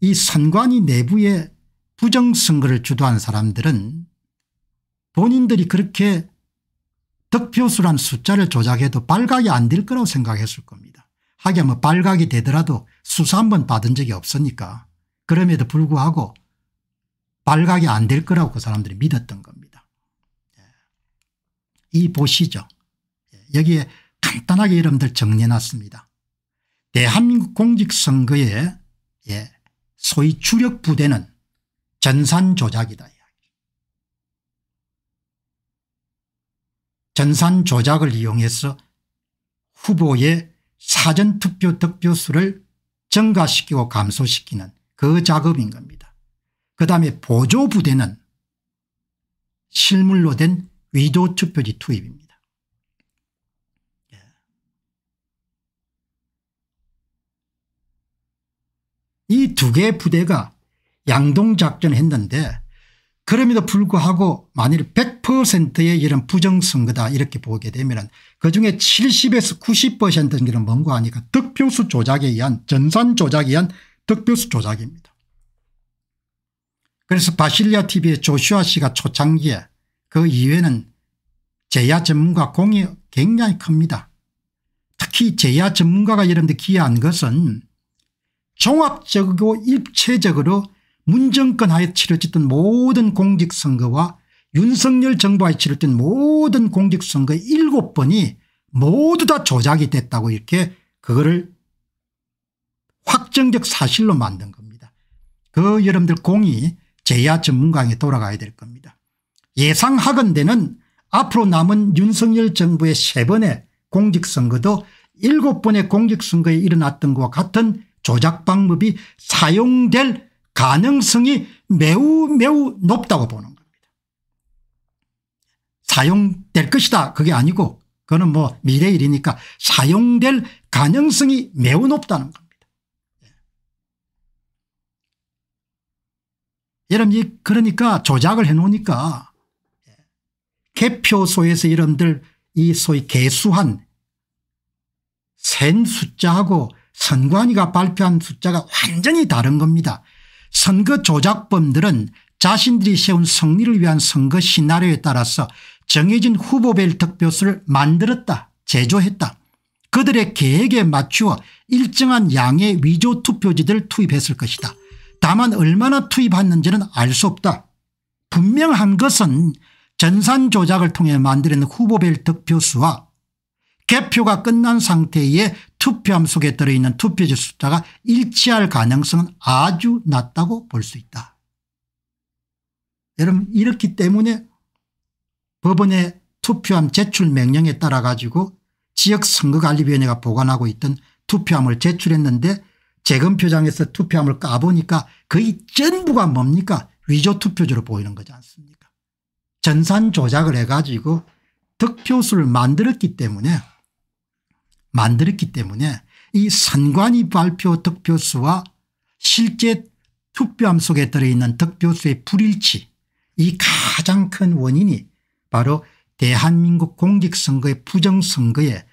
이 선관위 내부에 부정선거를 주도한 사람들은 본인들이 그렇게 득표수란 숫자를 조작해도 발각이 안 될 거라고 생각했을 겁니다. 하기야 뭐 발각이 되더라도 수사 한 번 받은 적이 없으니까 그럼에도 불구하고 발각이 안 될 거라고 그 사람들이 믿었던 겁니다. 예. 이 보시죠. 예. 여기에 간단하게 여러분들 정리해놨습니다. 대한민국 공직선거의 예, 소위 주력부대는 전산조작이다. 전산조작을 이용해서 후보의 사전투표 득표수를 증가시키고 감소시키는 그 작업인 겁니다. 그 다음에 보조부대는 실물로 된 위조투표지 투입입니다. 이두 개의 부대가 양동작전을 했는데 그럼에도 불구하고 만일 100%의 이런 부정선거다 이렇게 보게 되면 그중에 70에서 90%는 이런 뭔가 하니까 득표수 조작에 의한 전산 조작에 의한 득표수 조작입니다. 그래서 바실리아 TV의 조슈아 씨가 초창기에 그 이외에는 제야 전문가 공이 굉장히 큽니다. 특히 제야 전문가가 이런 데 기여한 것은 종합적이고 입체적으로 문정권 하에 치러졌던 모든 공직선거와 윤석열 정부 하에 치러졌던 모든 공직선거 7번이 모두 다 조작이 됐다고 이렇게 그거를 확정적 사실로 만든 겁니다. 그 여러분들 공이 제야 전문가에 돌아가야 될 겁니다. 예상하건대는 앞으로 남은 윤석열 정부의 세번의 공직선거도 일곱 번의 공직선거에 일어났던 것과 같은 조작 방법이 사용될 가능성이 매우 매우 높다고 보는 겁니다. 사용될 것이다 그게 아니고 그거는 뭐 미래 일이니까 사용될 가능성이 매우 높다는 겁니다. 예. 여러분 그러니까 조작을 해놓으니까 개표소에서 여러들이 소위 개수한 센 숫자하고 선관위가 발표한 숫자가 완전히 다른 겁니다. 선거 조작범들은 자신들이 세운 승리를 위한 선거 시나리오에 따라서 정해진 후보별 득표수를 만들었다 제조했다. 그들의 계획에 맞추어 일정한 양의 위조 투표지들을 투입했을 것이다. 다만 얼마나 투입했는지는 알 수 없다. 분명한 것은 전산 조작을 통해 만들어낸 후보별 득표수와 개표가 끝난 상태의 투표함 속에 들어있는 투표지 숫자가 일치할 가능성은 아주 낮다고 볼 수 있다. 여러분 이렇기 때문에 법원의 투표함 제출 명령에 따라 가지고 지역선거관리위원회가 보관하고 있던 투표함을 제출했는데 재검표장에서 투표함을 까보니까 거의 전부가 뭡니까 위조 투표지로 보이는 거지 않습니까 전산 조작을 해가지고 득표수를 만들었기 때문에 만들었기 때문에 이 선관위 발표 득표수와 실제 투표함 속에 들어있는 득표수의 불일치 이 가장 큰 원인이 바로 대한민국 공직선거의 부정선거의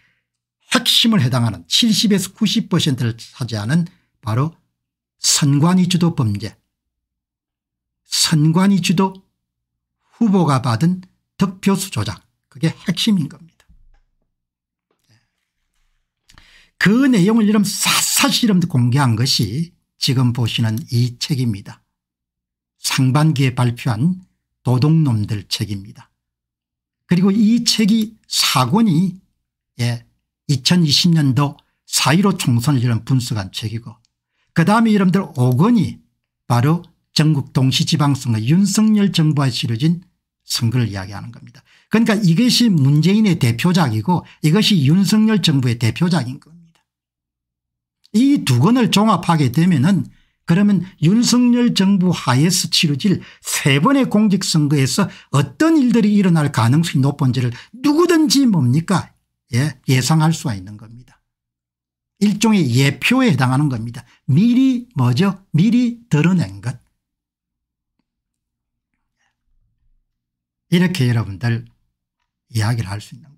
핵심을 해당하는 70에서 90%를 차지하는 바로 선관위 주도 범죄 선관위 주도 후보가 받은 득표수 조작 그게 핵심인 겁니다. 그 내용을 이름 샅샅이 이름 공개한 것이 지금 보시는 이 책입니다. 상반기에 발표한 도둑놈들 책입니다. 그리고 이 책이 사권이 예, 2020년도 4.15 총선을 이런 분석한 책이고 그 다음에 여러분들 5권이 바로 전국 동시지방선거 윤석열 정부와 실어진 선거를 이야기하는 겁니다. 그러니까 이것이 문재인의 대표작이고 이것이 윤석열 정부의 대표작인 거 이두 권을 종합하게 되면은 그러면 윤석열 정부 하에서 치러질 세 번의 공직선거에서 어떤 일들이 일어날 가능성이 높은지를 누구든지 뭡니까 예, 예상할 수가 있는 겁니다. 일종의 예표에 해당하는 겁니다. 미리 뭐죠 미리 드러낸 것. 이렇게 여러분들 이야기를 할 수 있는 겁니다.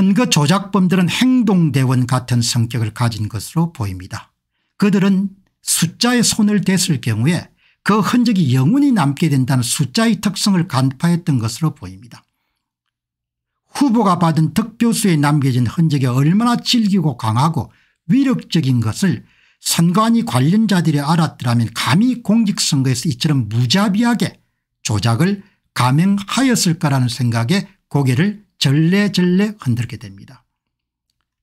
선거 조작범들은 행동대원 같은 성격을 가진 것으로 보입니다. 그들은 숫자에 손을 댔을 경우에 그 흔적이 영원히 남게 된다는 숫자의 특성을 간파했던 것으로 보입니다. 후보가 받은 득표수에 남겨진 흔적이 얼마나 질기고 강하고 위력적인 것을 선관위 관련자들이 알았더라면 감히 공직선거에서 이처럼 무자비하게 조작을 감행하였을까라는 생각에 고개를 절레절레 흔들게 됩니다.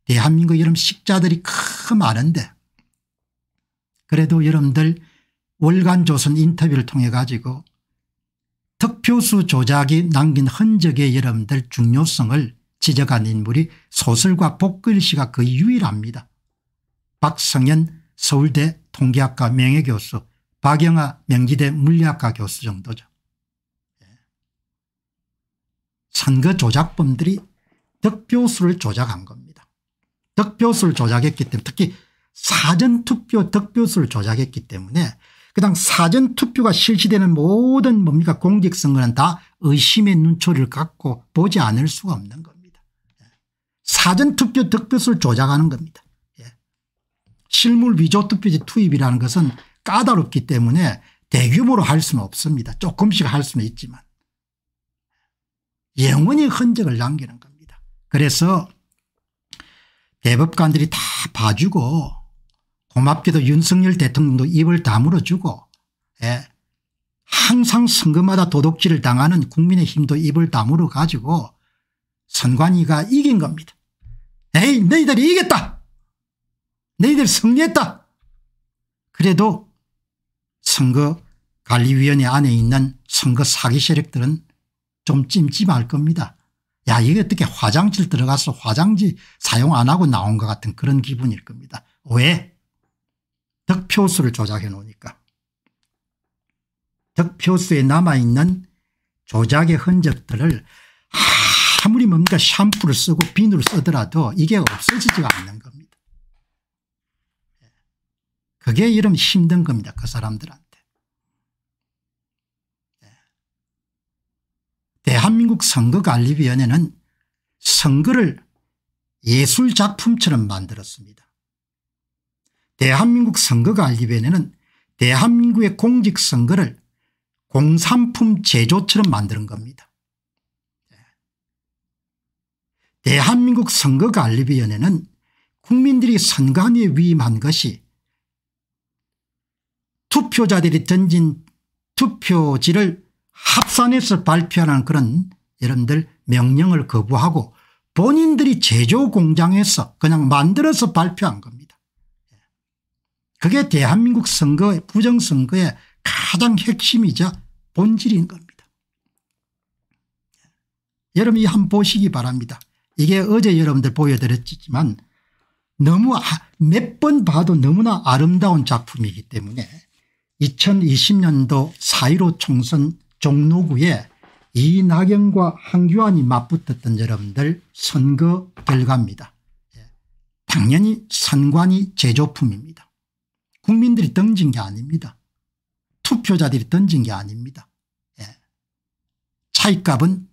대한민국 여름 식자들이 크 많은데 그래도 여러분들 월간 조선 인터뷰를 통해 가지고 득표수 조작이 남긴 흔적의 여러분들 중요성을 지적한 인물이 소설과 복글 씨가 거의 그 유일합니다. 박성현 서울대 통계학과 명예교수 박영하 명지대 물리학과 교수 정도죠. 선거 조작범들이 득표수를 조작한 겁니다. 득표수를 조작했기 때문에 특히 사전투표 득표수를 조작했기 때문에 그당 사전투표가 실시되는 모든 뭡니까 공직선거는 다 의심의 눈초리를 갖고 보지 않을 수가 없는 겁니다. 예. 사전투표 득표수를 조작하는 겁니다. 예. 실물 위조투표지 투입이라는 것은 까다롭기 때문에 대규모로 할 수는 없습니다. 조금씩 할 수는 있지만. 영원히 흔적을 남기는 겁니다. 그래서 대법관들이 다 봐주고 고맙게도 윤석열 대통령도 입을 다물어주고 예. 항상 선거마다 도둑질을 당하는 국민의힘도 입을 다물어 가지고 선관위가 이긴 겁니다. 에이 너희들이 이겼다. 너희들 승리했다. 그래도 선거관리위원회 안에 있는 선거 사기 세력들은 좀 찜찜할 겁니다. 야 이게 어떻게 화장실 들어가서 화장지 사용 안 하고 나온 것 같은 그런 기분일 겁니다. 왜? 득표수를 조작해 놓으니까. 득표수에 남아있는 조작의 흔적들을 아무리 뭡니 샴푸를 쓰고 비누를 쓰더라도 이게 없어지지가 않는 겁니다. 예. 그게 이름 힘든 겁니다. 그 사람들한테. 대한민국 선거관리위원회는 선거를 예술작품처럼 만들었습니다. 대한민국 선거관리위원회는 대한민국의 공직선거를 공산품 제조처럼 만드는 겁니다. 대한민국 선거관리위원회는 국민들이 선관위에 위임한 것이 투표자들이 던진 투표지를 합산해서 발표하는 그런 여러분들 명령을 거부하고 본인들이 제조 공장에서 그냥 만들어서 발표한 겁니다. 그게 대한민국 선거의 부정선거의 가장 핵심이자 본질인 겁니다. 여러분이 한번 보시기 바랍니다. 이게 어제 여러분들 보여드렸지만 너무 아, 몇번 봐도 너무나 아름다운 작품이기 때문에 2020년도 4.15 총선 종로구에 이낙연과 황교안이 맞붙었던 여러분들 선거 결과입니다. 예. 당연히 선관위 제조품입니다. 국민들이 던진 게 아닙니다. 투표자들이 던진 게 아닙니다. 예. 차이값은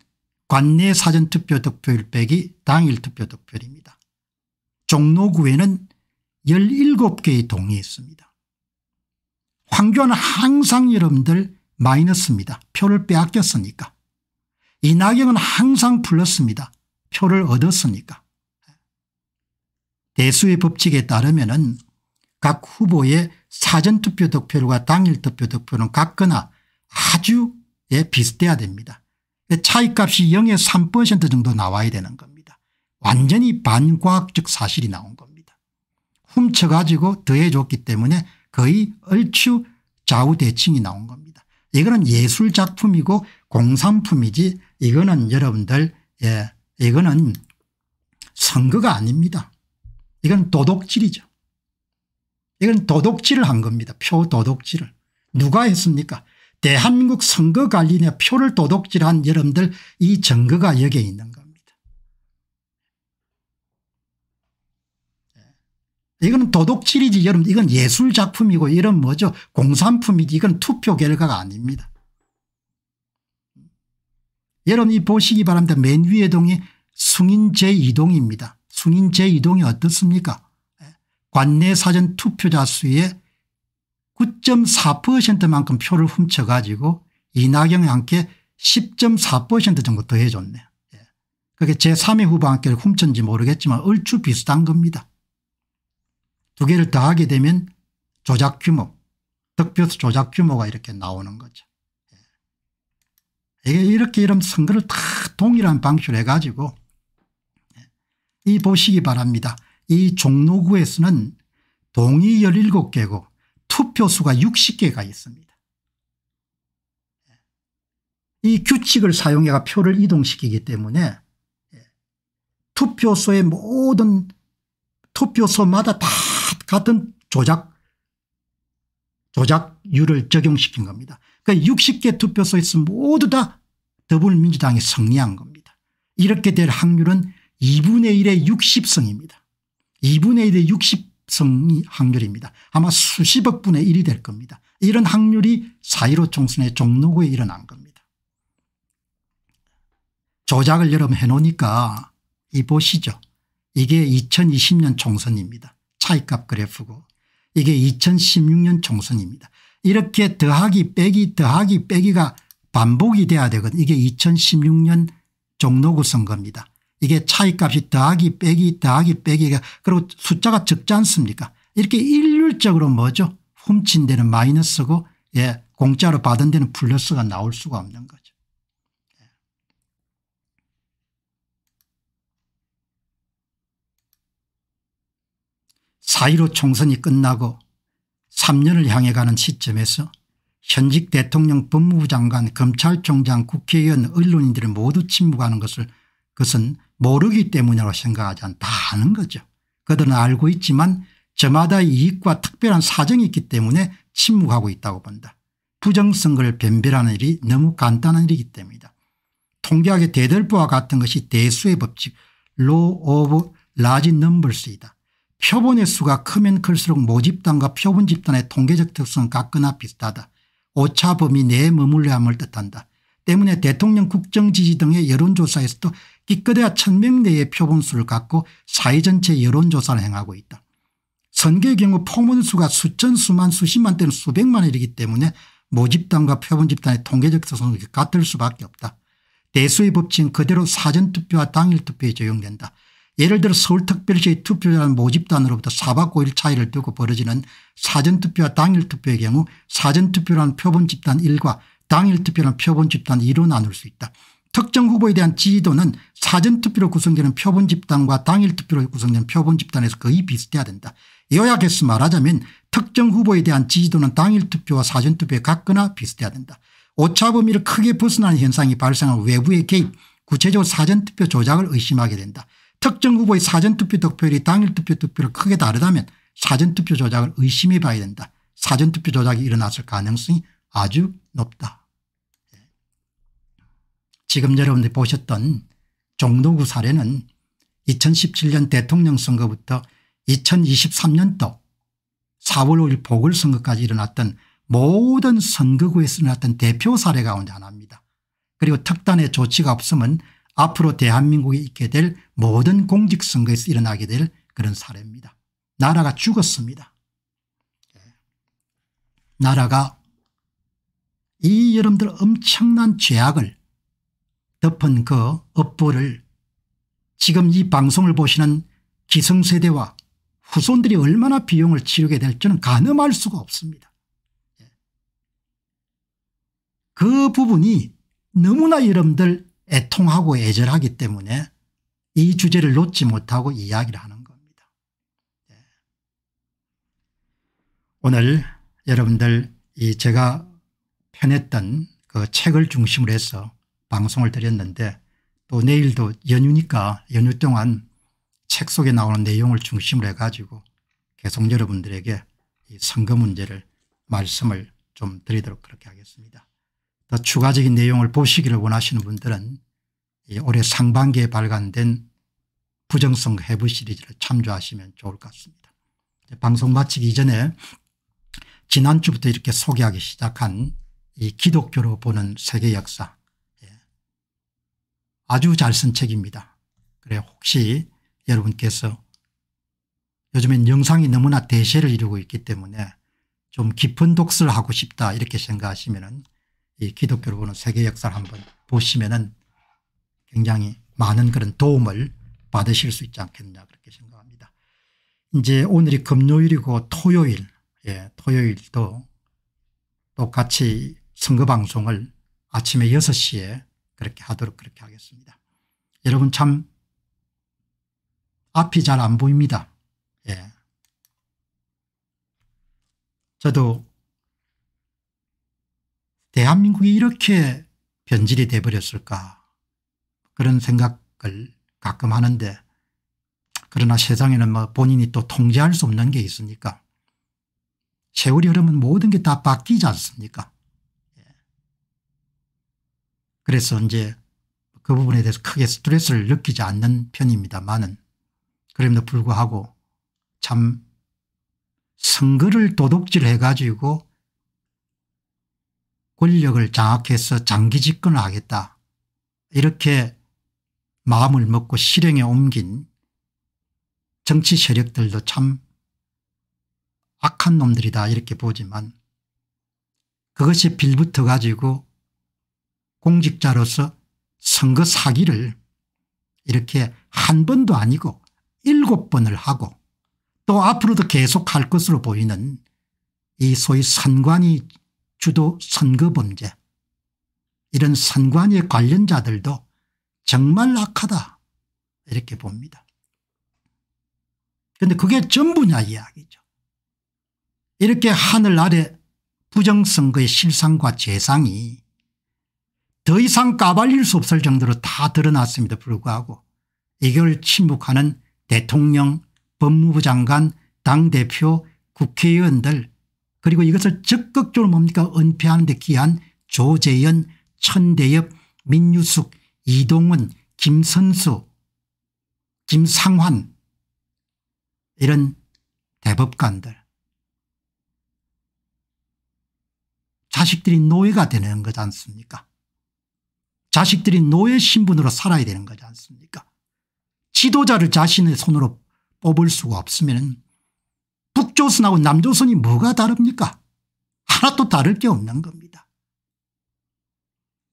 관내 사전투표 득표율 빼기 당일 투표 득표율입니다. 종로구에는 17개의 동이 있습니다. 황교안은 항상 여러분들 마이너스입니다. 표를 빼앗겼으니까. 이낙연은 항상 불렀습니다. 표를 얻었으니까. 대수의 법칙에 따르면 은각 후보의 사전투표 득표율과 당일 투표 득표는 같거나 아주 예, 비슷해야 됩니다. 차이값이 0에3% 정도 나와야 되는 겁니다. 완전히 반과학적 사실이 나온 겁니다. 훔쳐가지고 더해줬기 때문에 거의 얼추 좌우대칭이 나온 겁니다. 이거는 예술작품이고 공산품이지 이거는 여러분들 예 이거는 선거가 아닙니다. 이건 도덕질이죠. 이건 도덕질을 한 겁니다. 표 도덕질을. 누가 했습니까 대한민국 선거관리위 표를 도덕질한 여러분들 이 증거가 여기에 있는 겁니다. 이건 도덕질이지 여러분 이건 예술작품이고 이런 뭐죠 공산품이지 이건 투표 결과가 아닙니다. 여러분 이 보시기 바랍니다. 맨 위에 동이 승인 제2동입니다. 승인 제2동이 어떻습니까 관내 사전 투표자 수의 9.4%만큼 표를 훔쳐가지고 이낙연이 함께 10.4% 정도 더해줬네요. 예. 그게 제3의 후보한테 훔쳤는지 모르겠지만 얼추 비슷한 겁니다. 두 개를 더하게 되면 조작 규모 득표 수 조작 규모가 이렇게 나오는 거죠. 예. 이게 이렇게 이런 선거를 다 동일한 방식으로 해가지고 예. 이 보시기 바랍니다. 이 종로구에서는 동이 17개고 투표수가 60개가 있습니다. 예. 이 규칙을 사용해가 표를 이동시키기 때문에 투표소의 모든 투표소마다 다 같은 조작 조작률을 적용시킨 겁니다. 그러니까 60개 투표소에서 모두 다 더불어민주당이 승리한 겁니다. 이렇게 될 확률은 2분의 1의 60성입니다. 2분의 1의 60성이 확률입니다. 아마 수십억 분의 1이 될 겁니다. 이런 확률이 4.15 총선의 종로구에 일어난 겁니다. 조작을 여러분 해놓으니까 이 보시죠. 이게 2020년 총선입니다. 차이값 그래프고 이게 2016년 총선입니다. 이렇게 더하기 빼기 더하기 빼기가 반복이 돼야 되거든 이게 2016년 종로구 선거입니다. 이게 차이값이 더하기 빼기 더하기 빼기가 그리고 숫자가 적지 않습니까 이렇게 일률적으로 뭐죠 훔친 데는 마이너스고 예 공짜로 받은 데는 플러스가 나올 수가 없는 거죠. 4.15 총선이 끝나고 3년을 향해 가는 시점에서 현직 대통령 법무부 장관 검찰총장 국회의원 언론인들을 모두 침묵하는 것을 그것은 모르기 때문이라고 생각하지 않다 하는 거죠. 그들은 알고 있지만 저마다 이익과 특별한 사정이 있기 때문에 침묵하고 있다고 본다. 부정선거를 변별하는 일이 너무 간단한 일이기 때문이다. 통계학의 대들보와 같은 것이 대수의 법칙 law of large numbers이다. 표본의 수가 크면 클수록 모집단과 표본 집단의 통계적 특성은 같거나 비슷하다. 오차 범위 내에 머물려야 함을 뜻한다. 때문에 대통령 국정지지 등의 여론조사에서도 기껏해야 1 0 0 0명내에 표본수를 갖고 사회 전체 여론조사를 행하고 있다. 선거의 경우 포문수가 수천 수만 수십만 때는 수백만이기 때문에 모집단과 표본집단의 통계적 특성은 같을 수밖에 없다. 대수의 법칙은 그대로 사전투표와 당일투표에 적용된다. 예를 들어 서울특별시 투표자 모집단으로부터 4박 5일 차이를 두고 벌어지는 사전투표와 당일투표의 경우 사전투표라는 표본집단 1과 당일투표라는 표본집단 2로 나눌 수 있다. 특정 후보에 대한 지지도는 사전투표로 구성되는 표본집단과 당일투표로 구성되는 표본집단에서 거의 비슷해야 된다. 요약해서 말하자면 특정 후보에 대한 지지도는 당일투표와 사전투표에 같거나 비슷해야 된다. 오차 범위를 크게 벗어나는 현상이 발생한 외부의 개입 구체적으로 사전투표 조작을 의심하게 된다. 특정 후보의 사전투표 득표율이 당일 투표 득표율 크게 다르다면 사전투표 조작을 의심해 봐야 된다. 사전투표 조작이 일어났을 가능성이 아주 높다. 예. 지금 여러분들이 보셨던 종로구 사례는 2017년 대통령 선거부터 2023년도 4월 5일 보궐선거까지 일어났던 모든 선거구에서 일어났던 대표 사례 가운데 하나입니다. 그리고 특단의 조치가 없으면 앞으로 대한민국에 있게 될 모든 공직선거에서 일어나게 될 그런 사례입니다. 나라가 죽었습니다. 나라가 이 여러분들 엄청난 죄악을 덮은 그 업보를 지금 이 방송을 보시는 기성세대와 후손들이 얼마나 비용을 치르게 될지는 가늠할 수가 없습니다. 그 부분이 너무나 여러분들 애통하고 애절하기 때문에 이 주제를 놓지 못하고 이야기를 하는 겁니다. 예. 오늘 여러분들 이 제가 펴냈던 그 책을 중심으로 해서 방송을 드렸는데 또 내일도 연휴니까 연휴 동안 책 속에 나오는 내용을 중심으로 해가지고 계속 여러분들에게 선거 문제를 말씀을 좀 드리도록 그렇게 하겠습니다. 더 추가적인 내용을 보시기를 원하시는 분들은 올해 상반기에 발간된 부정성 해부 시리즈를 참조하시면 좋을 것 같습니다. 방송 마치기 이전에 지난주부터 이렇게 소개하기 시작한 이 기독교로 보는 세계 역사 예, 아주 잘 쓴 책입니다. 그래 혹시 여러분께서 요즘엔 영상이 너무나 대세를 이루고 있기 때문에 좀 깊은 독서를 하고 싶다 이렇게 생각하시면 이기독교를 보는 세계 역사를 한번 보시면은 굉장히 많은 그런 도움을 받으실 수 있지 않겠느냐 그렇게 생각합니다. 이제 오늘이 금요일이고 토요일, 예, 토요일도 똑같이 선거 방송을 아침에 6시에 그렇게 하도록 그렇게 하겠습니다. 여러분 참 앞이 잘 안 보입니다. 예. 저도 대한민국이 이렇게 변질이 돼버렸을까 그런 생각을 가끔 하는데 그러나 세상에는 뭐 본인이 또 통제할 수 없는 게 있으니까 세월이 흐르면 모든 게 다 바뀌지 않습니까 예. 그래서 이제 그 부분에 대해서 크게 스트레스를 느끼지 않는 편입니다만은 그럼에도 불구하고 참 선거를 도둑질 해가지고 권력을 장악해서 장기 집권을 하겠다 이렇게 마음을 먹고 실행에 옮긴 정치 세력들도 참 악한 놈들이다 이렇게 보지만 그것이 빌붙어 가지고 공직자로서 선거 사기를 이렇게 한 번도 아니고 일곱 번을 하고 또 앞으로도 계속 할 것으로 보이는 이 소위 선관위 주도 선거범죄 이런 선관위 관련자들도 정말 악하다 이렇게 봅니다. 그런데 그게 전부냐 이야기죠. 이렇게 하늘 아래 부정선거의 실상과 재상이 더 이상 까발릴 수 없을 정도로 다 드러났습니다. 불구하고 이걸 침묵하는 대통령, 법무부 장관, 당대표, 국회의원들 그리고 이것을 적극적으로 뭡니까 은폐하는 데 기한 조재현 천대엽 민유숙 이동훈 김선수 김상환 이런 대법관들 자식들이 노예가 되는 거지 않습니까 자식들이 노예 신분으로 살아야 되는 거지 않습니까 지도자를 자신의 손으로 뽑을 수가 없으면 북조선하고 남조선이 뭐가 다릅니까 하나도 다를 게 없는 겁니다.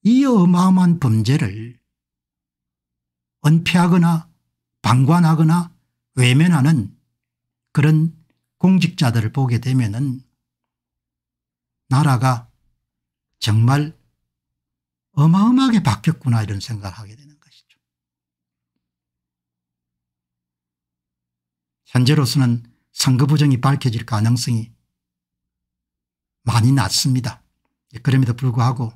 이 어마어마한 범죄를 은폐하거나 방관하거나 외면하는 그런 공직자들을 보게 되면 은 나라가 정말 어마어마하게 바뀌었구나 이런 생각을 하게 되는 것이죠. 현재로서는 선거 부정이 밝혀질 가능성이 많이 낮습니다. 예, 그럼에도 불구하고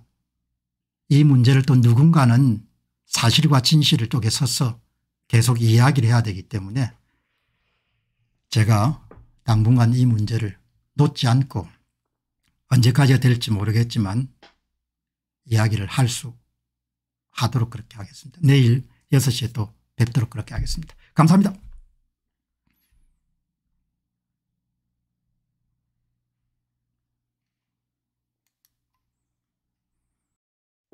이 문제를 또 누군가는 사실과 진실을 쪽에 서서 계속 이야기를 해야 되기 때문에 제가 당분간 이 문제를 놓지 않고 언제까지가 될지 모르겠지만 이야기를 할 수 하도록 그렇게 하겠습니다. 내일 6시에 또 뵙도록 그렇게 하겠습니다. 감사합니다.